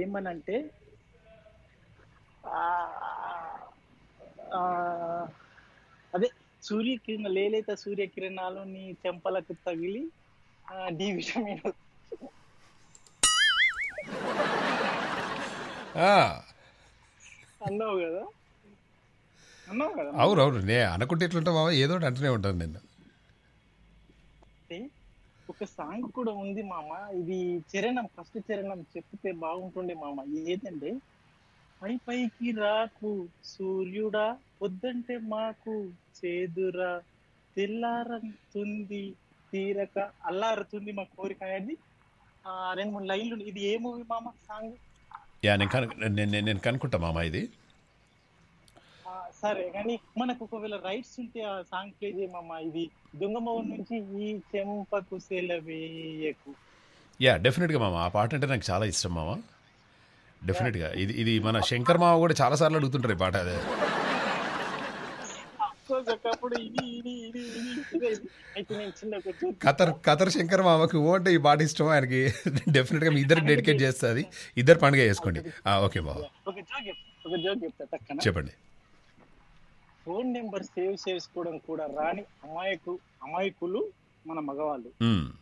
ఏమనంటే అదే సూర్యకిరణ లేలేత సూర్యకిరణాలు నీ చెంపలకు తగిలి డి విటమిన్ అన్నావు కదా అన్నావు కదా అవునవును నే అనుకుంటే ఎట్లుంటా బాబా ఏదో అంటూనే ఉంటాను నేను ఒక సాంగ్ కూడా ఉంది మామ ఇది చరణం ఫస్ట్ చరణం చెప్తే బాగుంటుండే మామ ఏదండి పై పైకి రాకు సూర్యుడా వద్దంటే మాకు చేదురా తెల్లారంతుంది తీరక అల్లారుతుంది మా కోరిక అనేది రెండు మూడు లైన్లు ఇది ఏ మూవీ మామ సాంగ్ యా నేను కను నేను నేను కనుక్కుంటా మామ ఇది సరే కానీ మనకు ఒకవేళ రైట్స్ ఉంటే ఆ సాంగ్ ప్లే చేయమమ్మా ఇది దొంగమౌన్ నుంచి ఈ చెంపకు సెలవేయకు యా డెఫినెట్గా మామ ఆ పాట అంటే నాకు చాలా ఇష్టం మామ డెఫినెట్గా ఇది ఇది మన శంకర్ మామ కూడా చాలాసార్లు అడుగుతుంటారు ఈ పాట అదే ఖతర్ ఖతర్ శంకర్ మామకు ఓటే ఈ పాట ఇష్టం ఆయనకి డెఫినెట్ గా మీ ఇద్దరు డెడికేట్ చేస్తుంది ఇద్దరు పండుగ చేసుకోండి ఓకే బాబు చెప్పండి ఫోన్ నెంబర్ సేవ్ చేసుకోవడం కూడా రాని అమాయకు అమాయకులు మన మగవాళ్ళు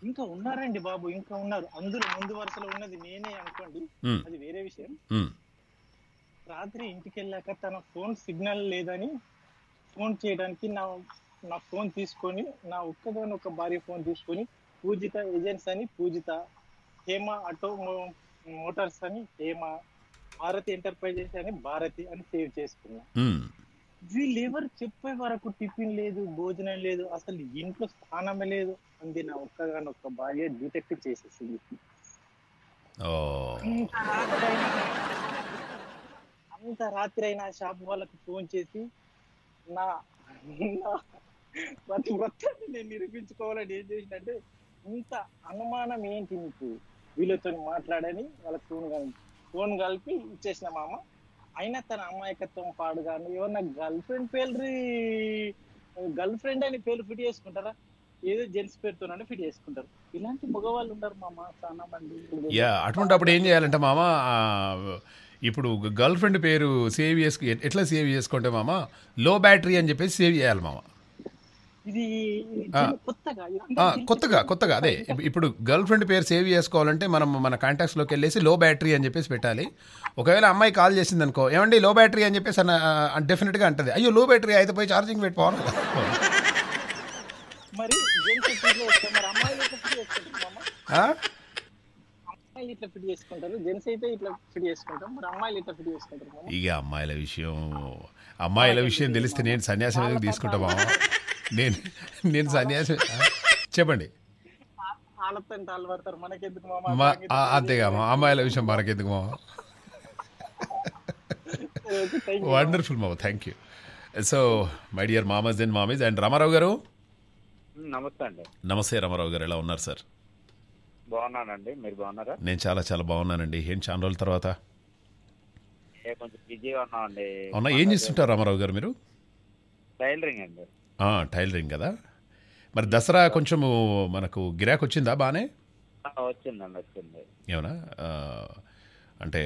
ఇంకా ఉన్నారండి బాబు ఇంకా ఉన్నారు అందరూ ముందు వరుసలో ఉన్నది నేనే అనుకోండి అది వేరే విషయం రాత్రి ఇంటికి వెళ్ళాక తన ఫోన్ సిగ్నల్ లేదని ఫోన్ చేయడానికి నా నా ఫోన్ తీసుకొని నా ఒక్కదాని ఒక భార్య ఫోన్ తీసుకొని పూజిత ఏజెంట్స్ అని పూజిత హేమ ఆటో మోటార్స్ అని హేమ భారతి ఎంటర్ప్రైజెస్ అని భారతి అని సేవ్ చేసుకున్నా ఎవరు చెప్పే వరకు టిఫిన్ లేదు భోజనం లేదు అసలు ఇంట్లో స్థానమే లేదు అంది నా ఒక భార్య డిటెక్ట్ చేసేసింది అంత రాత్రి అయినా షాప్ వాళ్ళకి ఫోన్ చేసి నా ప్రతి మొత్తాన్ని నేను నిరూపించుకోవాలని ఏం అంటే ఇంత అనుమానం ఏంటి నీకు వీళ్ళతో మాట్లాడని వాళ్ళ ఫోన్ కలిపి ఫోన్ కలిపి ఇచ్చేసిన మామ అయినా తన అమాయకత్వం పాడు కానీ ఏమన్నా గర్ల్ ఫ్రెండ్ పేరు గర్ల్ ఫ్రెండ్ అని పేరు ఫిట్ చేసుకుంటారా ఏదో జెంట్స్ పేరుతో ఫిట్ చేసుకుంటారు ఇలాంటి మగవాళ్ళు ఉంటారు మామ చాలా మంది అటువంటి అప్పుడు ఏం చేయాలంటే మామ ఇప్పుడు గర్ల్ ఫ్రెండ్ పేరు సేవ్ చేసుకు ఎట్లా సేవ్ చేసుకుంటే మామ లో బ్యాటరీ అని చెప్పేసి సేవ్ చేయాలి మామ కొత్తగా కొత్తగా అదే ఇప్పుడు గర్ల్ ఫ్రెండ్ పేరు సేవ్ చేసుకోవాలంటే మనం మన కాంటాక్ట్స్లోకి వెళ్ళేసి లో బ్యాటరీ అని చెప్పేసి పెట్టాలి ఒకవేళ అమ్మాయి కాల్ చేసింది అనుకో ఏమండి లో బ్యాటరీ అని చెప్పేసి అన్న డెఫినెట్గా అంటది అయ్యో లో బ్యాటరీ అయితే పోయి ఛార్జింగ్ పెట్టుకోవాలి మరి అమ్మాయిలు ఇట్లా ఫిట్ చేసుకుంటారు జెంట్స్ అయితే ఇట్లా ఫిట్ మరి అమ్మాయిలు ఇట్లా ఫిట్ చేసుకుంటారు ఇక అమ్మాయిల విషయం అమ్మాయిల విషయం తెలిస్తే నేను సన్యాసం ఎందుకు తీసుకుంటామా నేను నేను సన్యాసం చెప్పండి అంతేగా అమ్మాయిల విషయం మనకెందుకు మామ వండర్ఫుల్ మామ thank you so my dear మామస్ దెన్ మామీస్ అండ్ రామారావు గారు నమస్తే అండి నమస్తే రామారావు గారు ఎలా ఉన్నారు సార్ బాగున్నానండి మీరు బాగున్నారా నేను చాలా చాలా బాగున్నానండి ఏం చాలా రోజుల తర్వాత కొంచెం బిజీగా ఉన్నామండి అవునా ఏం చేస్తుంటారు రామారావు గారు మీరు టైలరింగ్ అండి టైలరింగ్ కదా మరి దసరా కొంచెము మనకు గిరాక్ వచ్చిందా బాగానే వచ్చిందండి వచ్చింది ఏమన్నా అంటే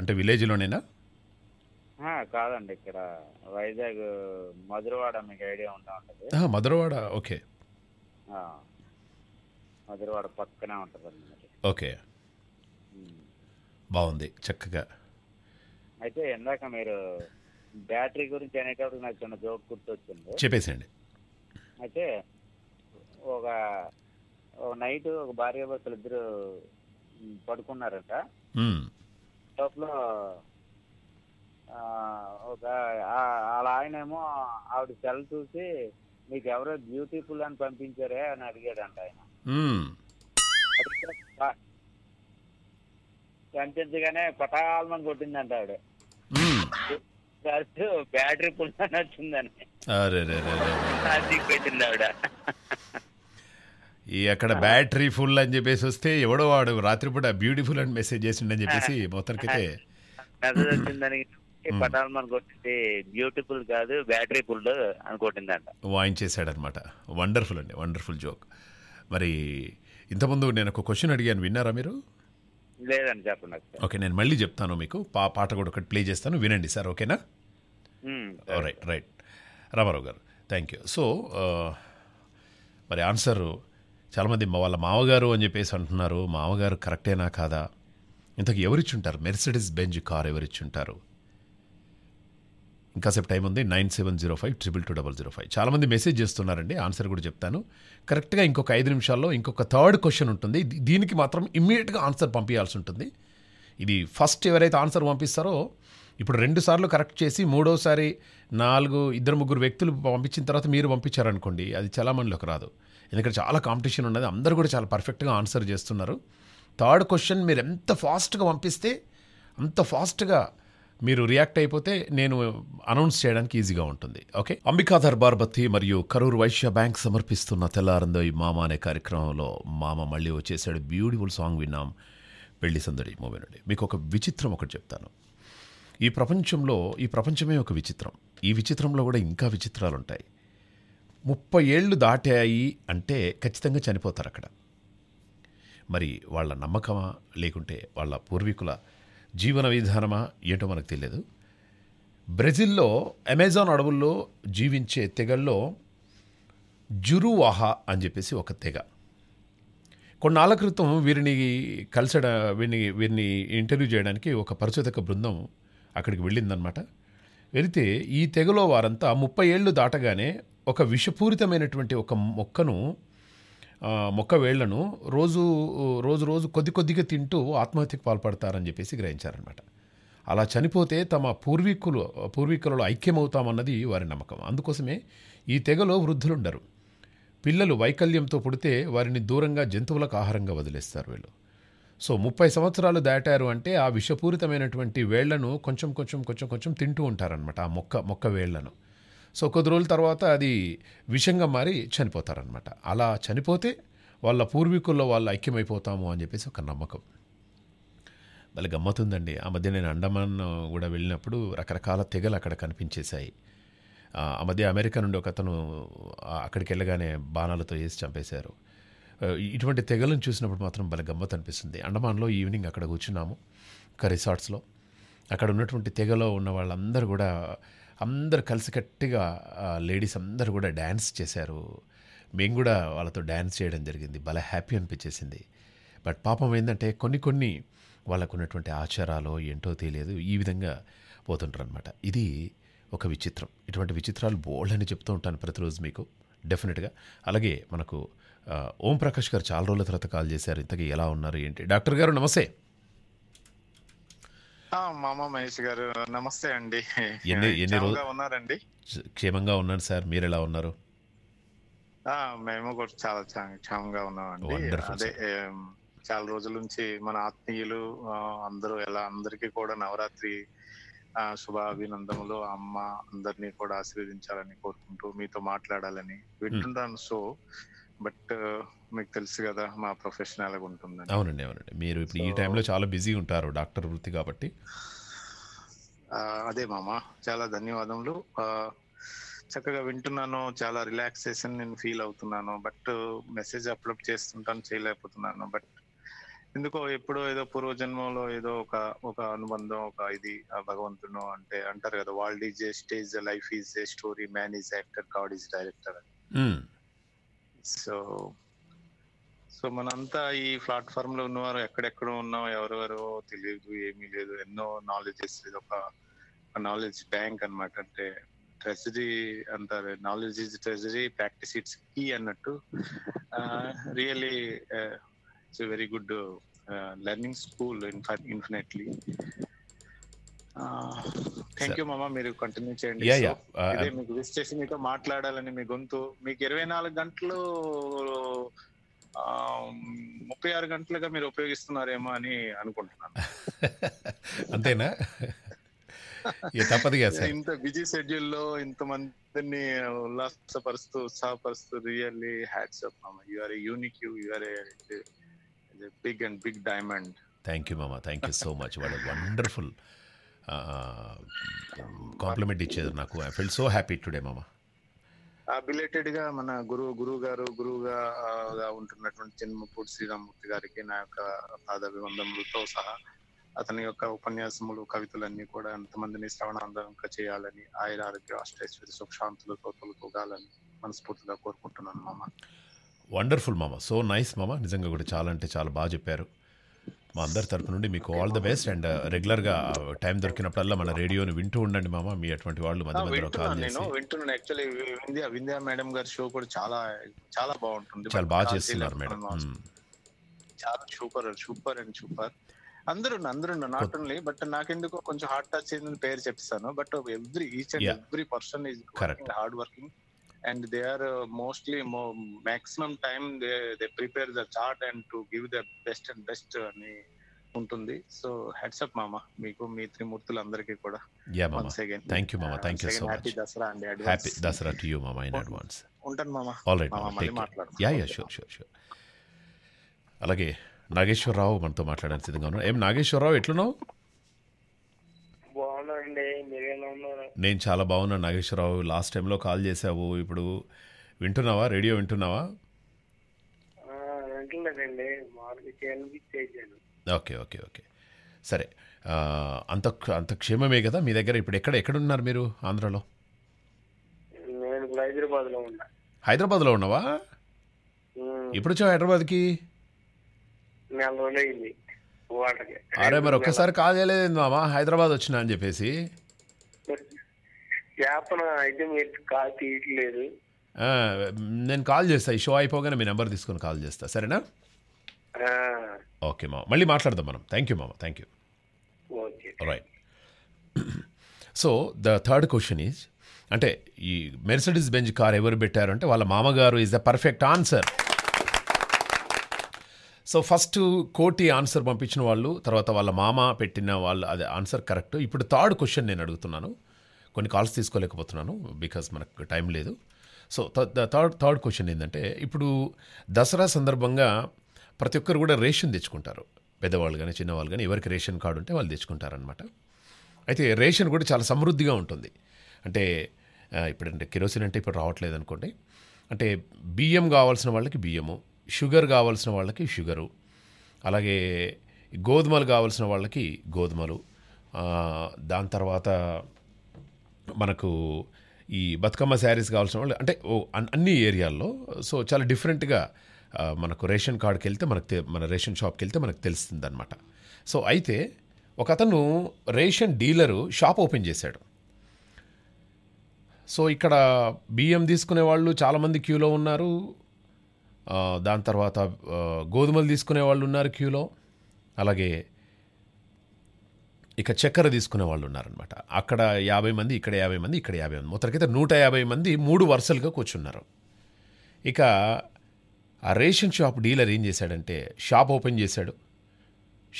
అంటే విలేజ్లోనేనా కాదండి ఇక్కడ వైజాగ్ మధురవాడ మీకు ఐడియా ఉంటా ఉంటుంది మధురవాడ ఓకే మధురవాడ పక్కనే ఉంటుంది ఓకే బాగుంది చక్కగా అయితే ఇందాక మీరు బ్యాటరీ గురించి అనేటప్పుడు నాకు చిన్న జోక్ గుర్తొచ్చింది చెప్పేసండి అయితే ఒక నైట్ ఒక భార్య భర్తలు ఇద్దరు పడుకున్నారట టోప్లో ఒక అలా ఆయనేమో ఆవిడ సెల్ చూసి మీకు ఎవరో బ్యూటిఫుల్ అని పంపించారే అని అడిగాడంట ఆయన కనిపించగానే పటాల్మని కొట్టిందంట ఆవిడ బ్యాటరీ పుల్లని వచ్చిందని పెట్టింది ఆవిడ ఈ అక్కడ బ్యాటరీ ఫుల్ అని చెప్పేసి వస్తే ఎవడో వాడు రాత్రిపూట బ్యూటిఫుల్ అని మెసేజ్ చేసిండని చెప్పేసి మొత్తానికైతే మెసేజ్ వచ్చిందని బ్యూటిఫుల్ కాదు బ్యాటరీ ఫుల్ అనుకోటిందంట వాయించేశాడనమాట వండర్ఫుల్ అండి వండర్ఫుల్ జోక్ మరి ఇంతకుముందు నేను ఒక క్వశ్చన్ అడిగాను విన్నారా మీరు లేదండి చెప్పండి ఓకే నేను మళ్ళీ చెప్తాను మీకు పా పాట కూడా ఒకటి ప్లే చేస్తాను వినండి సార్ ఓకేనా రైట్ రైట్ రామారావు గారు థ్యాంక్ యూ సో మరి ఆన్సరు చాలామంది వాళ్ళ మామగారు అని చెప్పేసి అంటున్నారు మామగారు కరెక్టేనా కాదా ఇంతకు ఎవరిచ్చుంటారు మెర్సిడీస్ బెంజ్ కార్ ఎవరిచ్చుంటారు ఇంకాసేపు టైం ఉంది nine seven zero five triple two double zero five చాలామంది మెసేజ్ చేస్తున్నారండి ఆన్సర్ కూడా చెప్తాను కరెక్ట్గా ఇంకొక ఐదు నిమిషాల్లో ఇంకొక థర్డ్ క్వశ్చన్ ఉంటుంది దీనికి మాత్రం ఇమ్మీడియట్గా ఆన్సర్ పంపించాల్సి ఉంటుంది ఇది ఫస్ట్ ఎవరైతే ఆన్సర్ పంపిస్తారో ఇప్పుడు రెండు సార్లు కరెక్ట్ చేసి మూడోసారి నాలుగు ఇద్దరు ముగ్గురు వ్యక్తులు పంపించిన తర్వాత మీరు పంపించారనుకోండి అది చలామణిలోకి రాదు ఎందుకంటే చాలా కాంపిటీషన్ ఉన్నది అందరూ కూడా చాలా పర్ఫెక్ట్గా ఆన్సర్ చేస్తున్నారు థర్డ్ క్వశ్చన్ మీరు ఎంత ఫాస్ట్గా పంపిస్తే అంత ఫాస్ట్గా మీరు రియాక్ట్ అయిపోతే నేను అనౌన్స్ చేయడానికి ఈజీగా ఉంటుంది ఓకే అంబికా దర్బార్ బత్తి మరియు కరూర్ వైశ్య బ్యాంక్ సమర్పిస్తున్న తెల్లారందో ఈ మామ అనే కార్యక్రమంలో మామ మళ్ళీ వచ్చేసాడు బ్యూటిఫుల్ సాంగ్ విన్నాం పెళ్లి సందడి మూవీ నుండి మీకు ఒక విచిత్రం ఒకటి చెప్తాను ఈ ప్రపంచంలో ఈ ప్రపంచమే ఒక విచిత్రం ఈ విచిత్రంలో కూడా ఇంకా విచిత్రాలు ఉంటాయి ముప్పై ఏళ్ళు దాటాయి అంటే ఖచ్చితంగా చనిపోతారు అక్కడ మరి వాళ్ళ నమ్మకమా లేకుంటే వాళ్ళ పూర్వీకుల జీవన విధానమా ఏంటో మనకు తెలియదు బ్రెజిల్లో అమెజాన్ అడవుల్లో జీవించే తెగల్లో జురువాహా అని చెప్పేసి ఒక తెగ కొన్నాళ్ళ క్రితం వీరిని కలిసడ వీరిని వీరిని ఇంటర్వ్యూ చేయడానికి ఒక పరిశోధక బృందం అక్కడికి వెళ్ళిందనమాట వెళితే ఈ తెగలో వారంతా ముప్పై ఏళ్ళు దాటగానే ఒక విషపూరితమైనటువంటి ఒక మొక్కను మొక్క వేళ్లను రోజు రోజు రోజు కొద్ది కొద్దిగా తింటూ ఆత్మహత్యకు పాల్పడతారని చెప్పేసి గ్రహించారనమాట అలా చనిపోతే తమ పూర్వీకులు పూర్వీకులలో ఐక్యమవుతామన్నది వారి నమ్మకం అందుకోసమే ఈ తెగలో వృద్ధులుండరు పిల్లలు వైకల్యంతో పుడితే వారిని దూరంగా జంతువులకు ఆహారంగా వదిలేస్తారు వీళ్ళు సో ముప్పై సంవత్సరాలు దాటారు అంటే ఆ విషపూరితమైనటువంటి వేళ్లను కొంచెం కొంచెం కొంచెం కొంచెం తింటూ ఉంటారనమాట ఆ మొక్క మొక్క వేళ్లను సో కొద్ది రోజుల తర్వాత అది విషంగా మారి చనిపోతారనమాట అలా చనిపోతే వాళ్ళ పూర్వీకుల్లో వాళ్ళు ఐక్యమైపోతాము అని చెప్పేసి ఒక నమ్మకం వాళ్ళ గమ్మతుందండి ఆ మధ్య నేను అండమాన్ కూడా వెళ్ళినప్పుడు రకరకాల తెగలు అక్కడ కనిపించేశాయి ఆ మధ్య అమెరికా నుండి ఒక అతను అక్కడికి వెళ్ళగానే బాణాలతో వేసి చంపేశారు ఇటువంటి తెగలను చూసినప్పుడు మాత్రం భలే గమ్మత్ అనిపిస్తుంది అండమాన్లో ఈవినింగ్ అక్కడ కూర్చున్నాము ఒక రిసార్ట్స్లో అక్కడ ఉన్నటువంటి తెగలో ఉన్న వాళ్ళందరూ కూడా అందరు కలిసికట్టుగా లేడీస్ అందరు కూడా డ్యాన్స్ చేశారు మేము కూడా వాళ్ళతో డ్యాన్స్ చేయడం జరిగింది భలే హ్యాపీ అనిపించేసింది బట్ పాపం ఏంటంటే కొన్ని కొన్ని వాళ్ళకు ఉన్నటువంటి ఆచారాలు ఏంటో తెలియదు ఈ విధంగా పోతుంటారు అనమాట ఇది ఒక విచిత్రం ఇటువంటి విచిత్రాలు బోల్డ్ అని చెప్తూ ఉంటాను ప్రతిరోజు మీకు డెఫినెట్గా అలాగే మనకు ఓం ప్రకాష్ గారు చాలా రోజుల తర్వాత కాల్ చేశారు ఇంతకీ ఎలా ఉన్నారు ఏంటి డాక్టర్ గారు నమస్తే మామ మహేష్ గారు నమస్తే అండి ఎన్ని ఎన్ని రోజులు ఉన్నారండి క్షేమంగా ఉన్నాను సార్ మీరు ఎలా ఉన్నారు మేము కూడా చాలా క్షేమంగా ఉన్నామండి అదే చాలా రోజుల నుంచి మన ఆత్మీయులు అందరూ ఎలా అందరికీ కూడా నవరాత్రి శుభాభినందములు అమ్మ అందరినీ కూడా ఆశీర్వదించాలని కోరుకుంటూ మీతో మాట్లాడాలని వింటున్నాను సో బట్ మీకు తెలుసు కదా మా ప్రొఫెషన్ ఎలాగ అవునండి అవునండి మీరు ఇప్పుడు ఈ టైంలో చాలా బిజీ ఉంటారు డాక్టర్ వృత్తి కాబట్టి అదే మామ చాలా ధన్యవాదములు చక్కగా వింటున్నాను చాలా రిలాక్సేషన్ నేను ఫీల్ అవుతున్నాను బట్ మెసేజ్ అప్లోడ్ చేస్తుంటాను చేయలేకపోతున్నాను బట్ ఎందుకో ఎప్పుడో ఏదో పూర్వజన్మలో ఏదో ఒక ఒక అనుబంధం ఒక ఇది భగవంతుడు అంటే అంటారు కదా world is a stage life is a story man is actor God is director అని సో సో మనంతా ఈ ప్లాట్ఫామ్ లో ఉన్నవారు ఎక్కడెక్కడ ఉన్నాం ఎవరెవరో తెలియదు ఏమీ లేదు ఎన్నో నాలెడ్జెస్ ఇది ఒక నాలెడ్జ్ బ్యాంక్ అనమాట అంటే ట్రెజరీ అంటారు knowledge is treasury practice it's key అన్నట్టు really it's very good learning school infinitely thank you మామ మీరు కంటిన్యూ చేయండి uh, మీకు విష్ చేసి మీతో మాట్లాడాలని మీ గొంతు మీకు ఇరవై నాలుగు గంటలు ముప్పై ఆరు గంటలుగా మీరు ఉపయోగిస్తున్నారేమో అని అనుకుంటున్నాను అంతేనా తప్పదుగా సార్ ఇంత బిజీ షెడ్యూల్లో ఇంతమందిని ఉల్లాసపరుస్తూ ఉత్సాహపరుస్తూ రియల్లీ హ్యాట్స్ అప్ మామ you are a unique you you are a big and big diamond thank you మామ thank you so much what wonderful compliment ఇచ్చేది నాకు I feel so happy today మామ బిలేటెడ్ గా మన గురువు గురువు గారు గురువుగా ఉంటున్నటువంటి చిన్నపూడి శ్రీరామూర్తి గారికి నా యొక్క పాదాభివందములతో సహా అతని యొక్క ఉపన్యాసములు కవితలన్నీ కూడా ఎంతమందిని శ్రవణాందనంగా చేయాలని ఆయన ఆరోగ్య అష్టైశ్వరి సుఖశాంతులతో తొలగాలని మనస్ఫూర్తిగా కోరుకుంటున్నాను మామ వండర్ఫుల్ మామ సో నైస్ మామ నిజంగా కూడా చాలా అంటే చాలా బాగా చెప్పారు మా అందరి తరపు నుండి మీకు all the best and regular గా టైం దొరికినప్పుడల్లా మన రేడియోని వింటూ ఉండండి మామ మీ అటువంటి వాళ్ళు మధ్య మధ్యలో కాల్ చేసి వింటున్నాను యాక్చువల్లీ వింధ్యా వింధ్యా మేడం గారి షో కూడా చాలా చాలా బాగుంటుంది చాలా బాగా చేస్తున్నారు మేడం చాలా సూపర్ సూపర్ అండ్ సూపర్ అందరూ అందరూ నాట్ ఓన్లీ బట్ నాకెందుకో కొంచెం హార్ట్ టచ్ అయిందని పేరు చెప్తాను but every each and every person correct hard working and they are mostly mostly more maximum time they, they prepare the chart and to best the best అని uh, ఉంటుంది so heads up మామ మీకు మీ త్రిమూర్తులు అందరికీ కూడా yeah మామ thank you మామ thank you so much happy Dasara అండి advance happy Dasara to you మామా ఇన్ అడ్వాన్స్ ఉంటాను మామ ఆల్ రైట్ మామ మళ్ళీ మాట్లాడదాం yeah yeah sure sure sure అలాగే నాగేశ్వరరావు మనతో మాట్లాడడానికి సిద్ధంగా ఉన్నాడు ఏం నాగేశ్వరరావు ఎట్లున్నావు నేను చాలా బాగున్నాను నాగేశ్వరరావు లాస్ట్ టైంలో కాల్ చేసావు ఇప్పుడు వింటున్నావా రేడియో వింటున్నావా ఓకే ఓకే ఓకే సరే అంత అంత క్షేమమే కదా మీ దగ్గర ఇప్పుడు ఎక్కడ ఎక్కడ ఉన్నారు మీరు ఆంధ్రాలో నేను హైదరాబాద్లో హైదరాబాద్లో ఉన్నావా ఇప్పుడు వచ్చావు హైదరాబాద్కి అరే మరి ఒక్కసారి కాల్ చేయలేదు మామా హైదరాబాద్ వచ్చిన అని చెప్పేసి నేను కాల్ చేస్తా ఈ షో అయిపోగానే మీ నెంబర్ తీసుకొని కాల్ చేస్తా సరేనా ఓకే మామ మళ్ళీ మాట్లాడదాం మనం థ్యాంక్ యూ మామ thank you right so the third question is అంటే ఈ మెర్సిడీస్ బెంజ్ కార్ ఎవరు పెట్టారు అంటే వాళ్ళ మామగారు is the perfect answer so first కోటి ఆన్సర్ పంపించిన వాళ్ళు తర్వాత వాళ్ళ మామ పెట్టిన వాళ్ళు అది ఆన్సర్ కరెక్ట్ ఇప్పుడు థర్డ్ క్వశ్చన్ నేను అడుగుతున్నాను కొన్ని కాల్స్ తీసుకోలేకపోతున్నాను బికాస్ మనకు టైం లేదు సో థర్డ్ థర్డ్ క్వశ్చన్ ఏంటంటే ఇప్పుడు దసరా సందర్భంగా ప్రతి ఒక్కరు కూడా రేషన్ తెచ్చుకుంటారు పెద్దవాళ్ళు కానీ చిన్నవాళ్ళు కానీ ఎవరికి రేషన్ కార్డు ఉంటే వాళ్ళు తెచ్చుకుంటారనమాట అయితే రేషన్ కూడా చాలా సమృద్ధిగా ఉంటుంది అంటే ఇప్పుడు అంటే కిరోసిన్ అంటే ఇప్పుడు రావట్లేదు అనుకోండి అంటే బియ్యం కావాల్సిన వాళ్ళకి బియ్యము షుగర్ కావాల్సిన వాళ్ళకి షుగరు అలాగే గోధుమలు కావాల్సిన వాళ్ళకి గోధుమలు దాని తర్వాత మనకు ఈ బతుకమ్మ శారీస్ కావాల్సిన వాళ్ళు అంటే అన్ని ఏరియాల్లో సో చాలా డిఫరెంట్గా మనకు రేషన్ కార్డుకి వెళ్తే మనకు మన రేషన్ షాప్కి వెళ్తే మనకు తెలుస్తుంది అనమాట సో అయితే ఒక అతను రేషన్ డీలరు షాప్ ఓపెన్ చేశాడు సో ఇక్కడ బియ్యం తీసుకునే వాళ్ళు చాలామంది క్యూలో ఉన్నారు దాని తర్వాత గోధుమలు తీసుకునే వాళ్ళు ఉన్నారు క్యూలో అలాగే ఇక చక్కెర తీసుకునే వాళ్ళు ఉన్నారనమాట అక్కడ యాభై మంది ఇక్కడ యాభై మంది ఇక్కడ యాభై మంది మొత్తానికైతే నూట యాభై మంది మూడు వరుసలుగా కూర్చున్నారు ఇక ఆ రేషన్ షాప్ డీలర్ ఏం చేశాడంటే షాప్ ఓపెన్ చేశాడు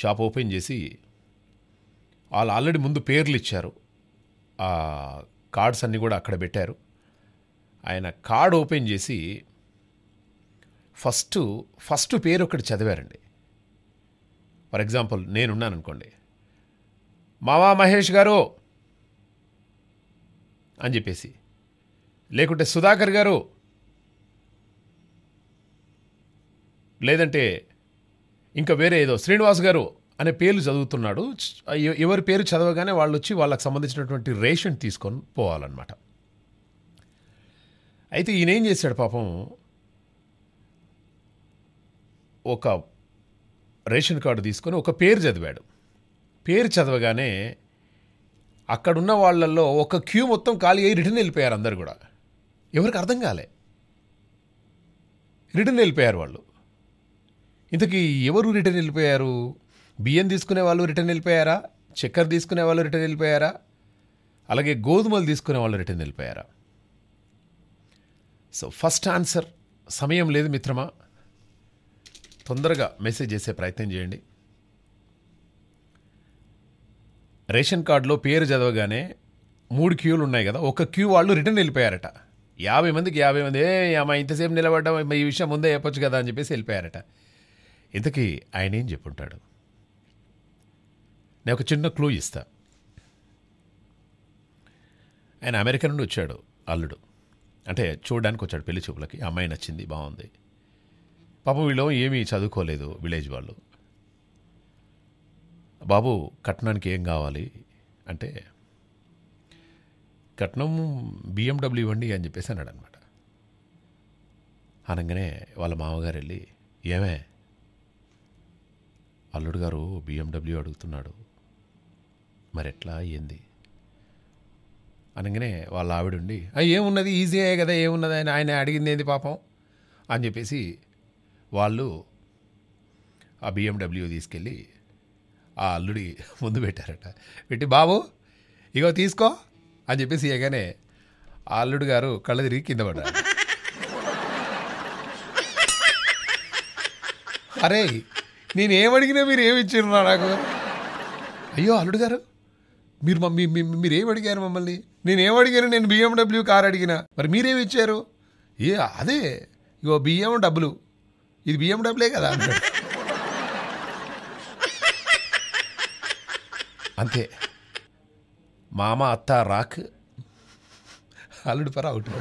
షాప్ ఓపెన్ చేసి వాళ్ళు ఆల్రెడీ ముందు పేర్లు ఇచ్చారు ఆ కార్డ్స్ అన్నీ కూడా అక్కడ పెట్టారు ఆయన కార్డ్ ఓపెన్ చేసి ఫస్ట్ ఫస్ట్ పేరు ఒకటి చదివారండి ఫర్ ఎగ్జాంపుల్ నేనున్నాను అనుకోండి మావా మహేష్ గారు అని చెప్పేసి లేకుంటే సుధాకర్ గారు లేదంటే ఇంకా వేరే ఏదో శ్రీనివాస్ గారు అనే పేర్లు చదువుతున్నాడు ఎవరి పేరు చదవగానే వాళ్ళు వచ్చి వాళ్ళకి సంబంధించినటువంటి రేషన్ తీసుకొని పోవాలన్నమాట అయితే ఈయన ఏం చేశాడు పాపం ఒక రేషన్ కార్డు తీసుకొని ఒక పేరు చదివాడు పేరు చదవగానే అక్కడున్న వాళ్ళల్లో ఒక క్యూ మొత్తం ఖాళీ అయ్యి రిటర్న్ వెళ్ళిపోయారు అందరు కూడా ఎవరికి అర్థం కాలే రిటర్న్ వెళ్ళిపోయారు వాళ్ళు ఇంతకీ ఎవరు రిటర్న్ వెళ్ళిపోయారు బియ్యం తీసుకునే వాళ్ళు రిటర్న్ వెళ్ళిపోయారా చక్కెర తీసుకునే వాళ్ళు రిటర్న్ వెళ్ళిపోయారా అలాగే గోధుమలు తీసుకునే వాళ్ళు రిటర్న్ వెళ్ళిపోయారా సో ఫస్ట్ ఆన్సర్ సమయం లేదు మిత్రమా తొందరగా మెసేజ్ చేసే ప్రయత్నం చేయండి రేషన్ కార్డులో పేరు చదవగానే మూడు క్యూలు ఉన్నాయి కదా ఒక క్యూ వాళ్ళు రిటర్న్ వెళ్ళిపోయారట యాభై మందికి యాభై మంది ఏ అమ్మా ఇంతసేపు నిలబడ్డం ఈ విషయం ముందే చెప్పొచ్చు కదా అని చెప్పేసి వెళ్ళిపోయారట ఇంతకీ ఆయన ఏం చెప్పుంటాడు నేను ఒక చిన్న క్లూ ఇస్తా ఆయన అమెరికా నుండి వచ్చాడు అల్లుడు అంటే చూడడానికి వచ్చాడు పెళ్లి చూపులకి అమ్మాయి నచ్చింది బాగుంది పాపం వీళ్ళు ఏమీ చదువుకోలేదు విలేజ్ వాళ్ళు బాబు కట్నానికి ఏం కావాలి అంటే కట్నం బిఎండబ్ల్యూ ఇవ్వండి అని చెప్పేసి అన్నాడు అనమాట అనగానే వాళ్ళ మామగారు వెళ్ళి ఏమే అల్లుడు గారు బిఎండబ్ల్యూ అడుగుతున్నాడు మరి ఎట్లా ఏంది అనగానే వాళ్ళ ఆవిడుండి ఏమున్నది ఈజీ అయ్యే కదా ఏమున్నది ఆయన ఆయన అడిగింది ఏంది పాపం అని చెప్పేసి వాళ్ళు ఆ బిఎండబ్ల్యూ తీసుకెళ్ళి ఆ అల్లుడి ముందు పెట్టారట పెట్టి బాబు ఇగో తీసుకో అని చెప్పేసి ఇయగానే ఆ అల్లుడు గారు కళ్ళ తిరిగి కింద పడ్డారు అరే నేనేమడిగినా మీరు ఏమి నా నాకు అయ్యో అల్లుడు గారు మీరు మమ్మీ మీరు ఏమి అడిగారు మమ్మల్ని నేను ఏమడిగాను నేను బిఎండబ్ల్యూ కార్ అడిగిన మరి మీరేమి ఇచ్చారు ఏ అదే ఇగో బియ్యం డబ్బులు ఇది బిఎండబ్ల్యూ కదా అన్నాడు అంతే మామ అత్త రాక్ అల్లుడు పర అవుట్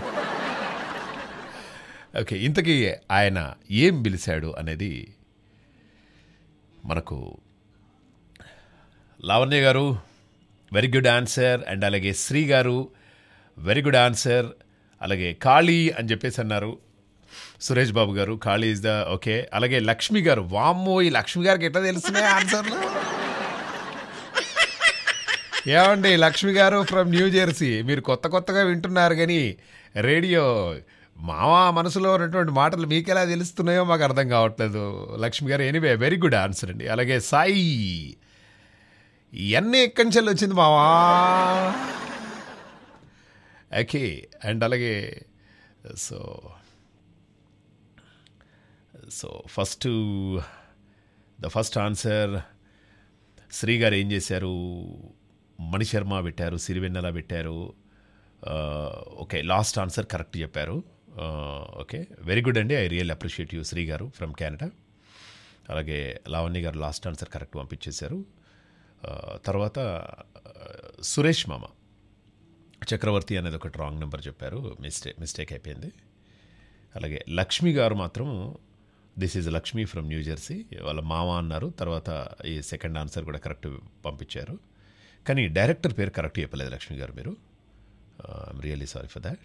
ఓకే ఇంతకీ ఆయన ఏం పిలిచాడు అనేది మనకు లావణ్య గారు వెరీ గుడ్ ఆన్సర్ అండ్ అలాగే శ్రీ గారు వెరీ గుడ్ ఆన్సర్ అలాగే ఖాళీ అని చెప్పేసి అన్నారు సురేష్ బాబు గారు ఖాళీ ఇస్ ద ఓకే అలాగే లక్ష్మి గారు వామ్మో ఈ లక్ష్మి గారికి ఎట్లా తెలుస్తున్నాయి ఆన్సర్లు ఏమండి లక్ష్మి గారు ఫ్రమ్ న్యూ జెర్సీ మీరు కొత్త కొత్తగా వింటున్నారు కానీ రేడియో మావా మనసులో ఉన్నటువంటి మాటలు మీకెలా తెలుస్తున్నాయో మాకు అర్థం కావట్లేదు లక్ష్మి గారు ఎనీవే వెరీ గుడ్ ఆన్సర్ అండి అలాగే సాయి ఇవన్నీ ఎక్కడి నుంచి వచ్చింది మావా ఓకే అండ్ అలాగే so so first the first answer Shri గారు ఏం చేశారు మణిశర్మ పెట్టారు సిరివెన్నెల పెట్టారు ఓకే లాస్ట్ ఆన్సర్ కరెక్ట్ చెప్పారు ఓకే వెరీ గుడ్ అండి I real appreciate you Shri గారు ఫ్రమ్ కెనడా అలాగే లావణ్య గారు లాస్ట్ ఆన్సర్ కరెక్ట్ పంపించేశారు uh, తర్వాత uh, సురేష్ మామ చక్రవర్తి అనేది ఒకటి రాంగ్ నెంబర్ చెప్పారు మిస్టేక్ మిస్టేక్ అయిపోయింది అలాగే లక్ష్మి గారు మాత్రం this is Lakshmi from New Jersey వాళ్ళ మామ అన్నారు తర్వాత ఈ సెకండ్ ఆన్సర్ కూడా కరెక్ట్ పంపించారు కానీ డైరెక్టర్ పేరు కరెక్ట్ చెప్పలేదు లక్ష్మి గారు మీరు I'm really sorry for that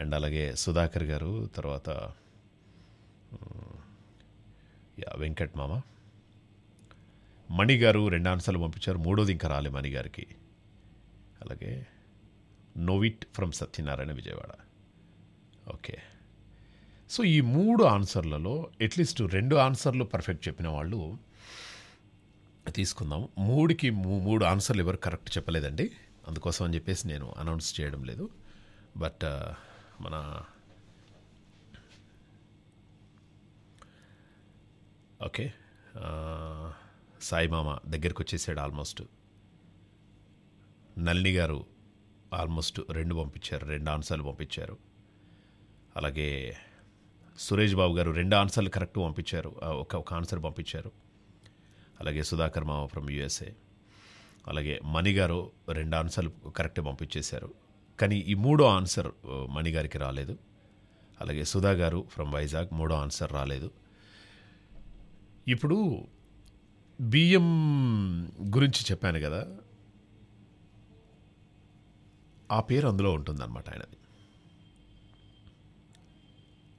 and అలాగే సుధాకర్ గారు తర్వాత యా వెంకట్ మామ మణి గారు రెండు ఆన్సర్లు పంపించారు మూడోది ఇంకా రాలే మణి గారికి అలాగే నోవిట్ from Satyanarayana Vijayawada okay so ఈ మూడు ఆన్సర్లలో అట్లీస్ట్ రెండు ఆన్సర్లు పర్ఫెక్ట్ చెప్పిన వాళ్ళు తీసుకుందాం మూడుకి మూడు ఆన్సర్లు ఎవరు కరెక్ట్ చెప్పలేదండి అందుకోసం అని చెప్పేసి నేను అనౌన్స్ చేయడం లేదు బట్ మన ఓకే సాయిమామ దగ్గరకు వచ్చేసాడు ఆల్మోస్ట్ నల్ని గారు ఆల్మోస్ట్ రెండు పంపించారు రెండు ఆన్సర్లు పంపించారు అలాగే సురేష్ బాబు గారు రెండు ఆన్సర్లు కరెక్ట్ పంపించారు ఒక ఒక ఆన్సర్ పంపించారు అలాగే సుధాకర్ మామ ఫ్రమ్ యుఎస్ఏ అలాగే మణి గారు రెండు ఆన్సర్లు కరెక్ట్ పంపించేశారు కానీ ఈ మూడో ఆన్సర్ మణి గారికి రాలేదు అలాగే సుధా గారు ఫ్రమ్ వైజాగ్ మూడో ఆన్సర్ రాలేదు ఇప్పుడు బియ్యం గురించి చెప్పాను కదా ఆ పేరు అందులో ఉంటుందన్నమాట ఆయనది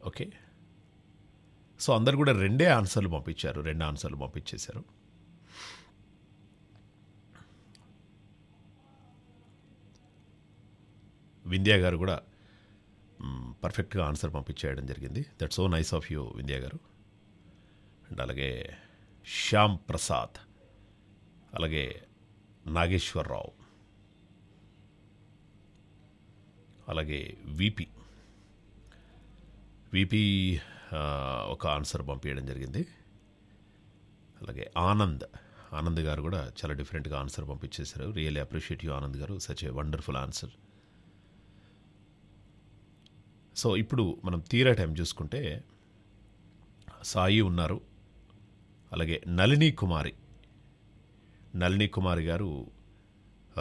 ఓకే సో అందరు కూడా రెండే ఆన్సర్లు పంపించారు రెండు ఆన్సర్లు పంపించేశారు వింధ్యా గారు కూడా పర్ఫెక్ట్గా ఆన్సర్ పంపించేయడం జరిగింది that so nice of you Vindhya గారు అండ్ అలాగే శ్యామ్ ప్రసాద్ అలాగే నాగేశ్వరరావు అలాగే విపి విపి ఒక ఆన్సర్ పంపించడం జరిగింది అలాగే ఆనంద్ ఆనంద్ గారు కూడా చాలా డిఫరెంట్గా ఆన్సర్ పంపించేశారు రియల్లీ అప్రిషియేట్ యూ ఆనంద్ గారు such a wonderful answer so ఇప్పుడు మనం తీరా టైం చూసుకుంటే సాయి ఉన్నారు అలాగే నళిని కుమారి నళిని కుమారి గారు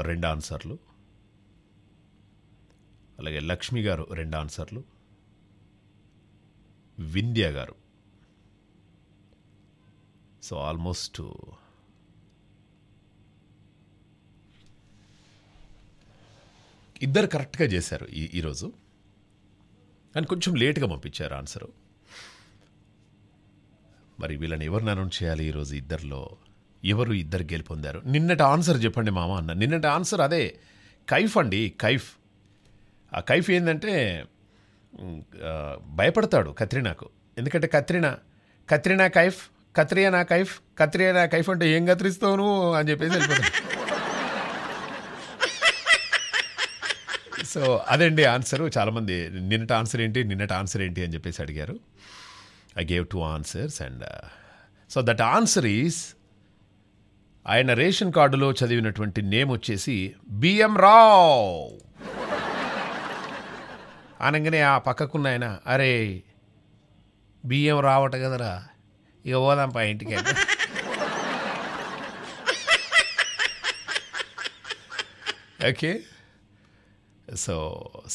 రెండు ఆన్సర్లు అలాగే లక్ష్మి గారు రెండు ఆన్సర్లు వింధ్య గారు సో ఆల్మోస్ట్ ఇద్దరు కరెక్ట్గా చేశారు ఈ ఈరోజు కానీ కొంచెం లేట్గా పంపించారు ఆన్సరు మరి వీళ్ళని ఎవరిని అనౌన్స్ చేయాలి ఈరోజు ఇద్దరిలో ఎవరు ఇద్దరు గెలుపొందారు నిన్నటి ఆన్సర్ చెప్పండి మామ అన్న నిన్నటి ఆన్సర్ అదే కైఫ్ అండి కైఫ్ ఆ కైఫ్ ఏంటంటే భయపడతాడు కత్రినాకు ఎందుకంటే కత్రినా కత్రినా కైఫ్ కత్రియానా కైఫ్ కత్రియనా కైఫ్ అంటే ఏం కత్రిస్తావు అని చెప్పేసి వెళ్ళిపోతాడు సో అదండి ఆన్సరు చాలామంది నిన్నటి ఆన్సర్ ఏంటి నిన్నటి ఆన్సర్ ఏంటి అని చెప్పేసి అడిగారు I gave two answers and so that answer is ఆయన రేషన్ కార్డులో చదివినటువంటి నేమ్ వచ్చేసి బిఎం రావ్ అనగానే ఆ పక్కకున్న ఆయన అరే బియ్యం రావట కదరా ఇక పా ఇంటికి ఓకే సో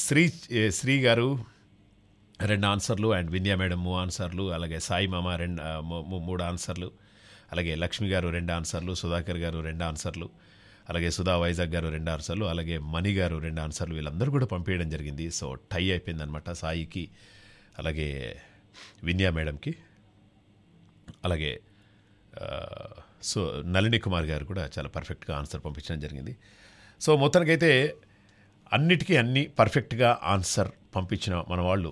శ్రీ శ్రీ గారు రెండు ఆన్సర్లు అండ్ విన్యా మేడం మూడు ఆన్సర్లు అలాగే సాయి మామ రెండు మూడు ఆన్సర్లు అలాగే లక్ష్మి గారు రెండు ఆన్సర్లు సుధాకర్ గారు రెండు ఆన్సర్లు అలాగే సుధా వైజాగ్ గారు రెండు ఆన్సర్లు అలాగే మణి గారు రెండు ఆన్సర్లు వీళ్ళందరూ కూడా పంపించడం జరిగింది సో టై అయిపోయింది అనమాట సాయికి అలాగే విన్యా మేడంకి అలాగే సో నళిని కుమార్ గారు కూడా చాలా పర్ఫెక్ట్గా ఆన్సర్ పంపించడం జరిగింది సో మొత్తానికైతే అన్నిటికీ అన్ని పర్ఫెక్ట్గా ఆన్సర్ పంపించిన మన వాళ్ళు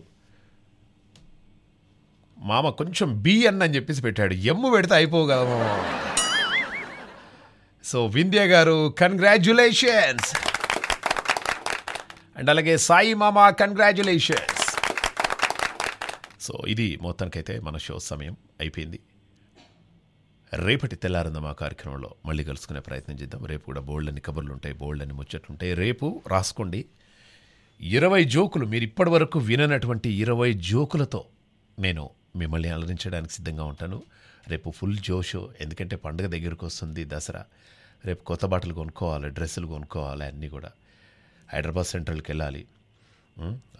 మామ కొంచెం బి అన్న అని చెప్పేసి పెట్టాడు ఎమ్ము పెడితే అయిపోవు కదా మామ సో వింధ్య గారు కంగ్రాచ్యులేషన్స్ అండ్ అలాగే సాయి మామ కంగ్రాచ్యులేషన్స్ సో ఇది మొత్తానికైతే మన షో సమయం అయిపోయింది రేపటి తెల్లారందమా కార్యక్రమంలో మళ్ళీ కలుసుకునే ప్రయత్నం చేద్దాం రేపు కూడా బోల్డ్ అని కబుర్లు ఉంటాయి బోల్డ్ అని ముచ్చట్లుంటాయి రేపు రాసుకోండి ఇరవై జోకులు మీరు ఇప్పటి వరకు విననటువంటి ఇరవై జోకులతో నేను మిమ్మల్ని అలరించడానికి సిద్ధంగా ఉంటాను రేపు ఫుల్ జోషు ఎందుకంటే పండుగ దగ్గరకు వస్తుంది దసరా రేపు కొత్త బట్టలు కొనుక్కోవాలి డ్రెస్సులు కొనుక్కోవాలి అన్నీ కూడా హైదరాబాద్ సెంట్రల్కి వెళ్ళాలి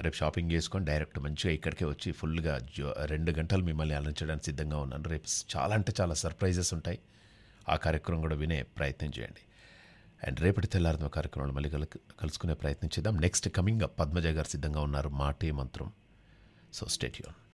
రేపు షాపింగ్ చేసుకొని డైరెక్ట్ మంచిగా ఇక్కడికే వచ్చి ఫుల్గా జో రెండు గంటలు మిమ్మల్ని అలరించడానికి సిద్ధంగా ఉన్నాను రేపు చాలా అంటే చాలా సర్ప్రైజెస్ ఉంటాయి ఆ కార్యక్రమం కూడా వినే ప్రయత్నం చేయండి అండ్ రేపటి తెల్లారిన కార్యక్రమంలో మళ్ళీ కలు కలుసుకునే ప్రయత్నం చేద్దాం నెక్స్ట్ కమింగ్ పద్మజ గారు సిద్ధంగా ఉన్నారు మాటే మంత్రం సో స్టేట్యూన్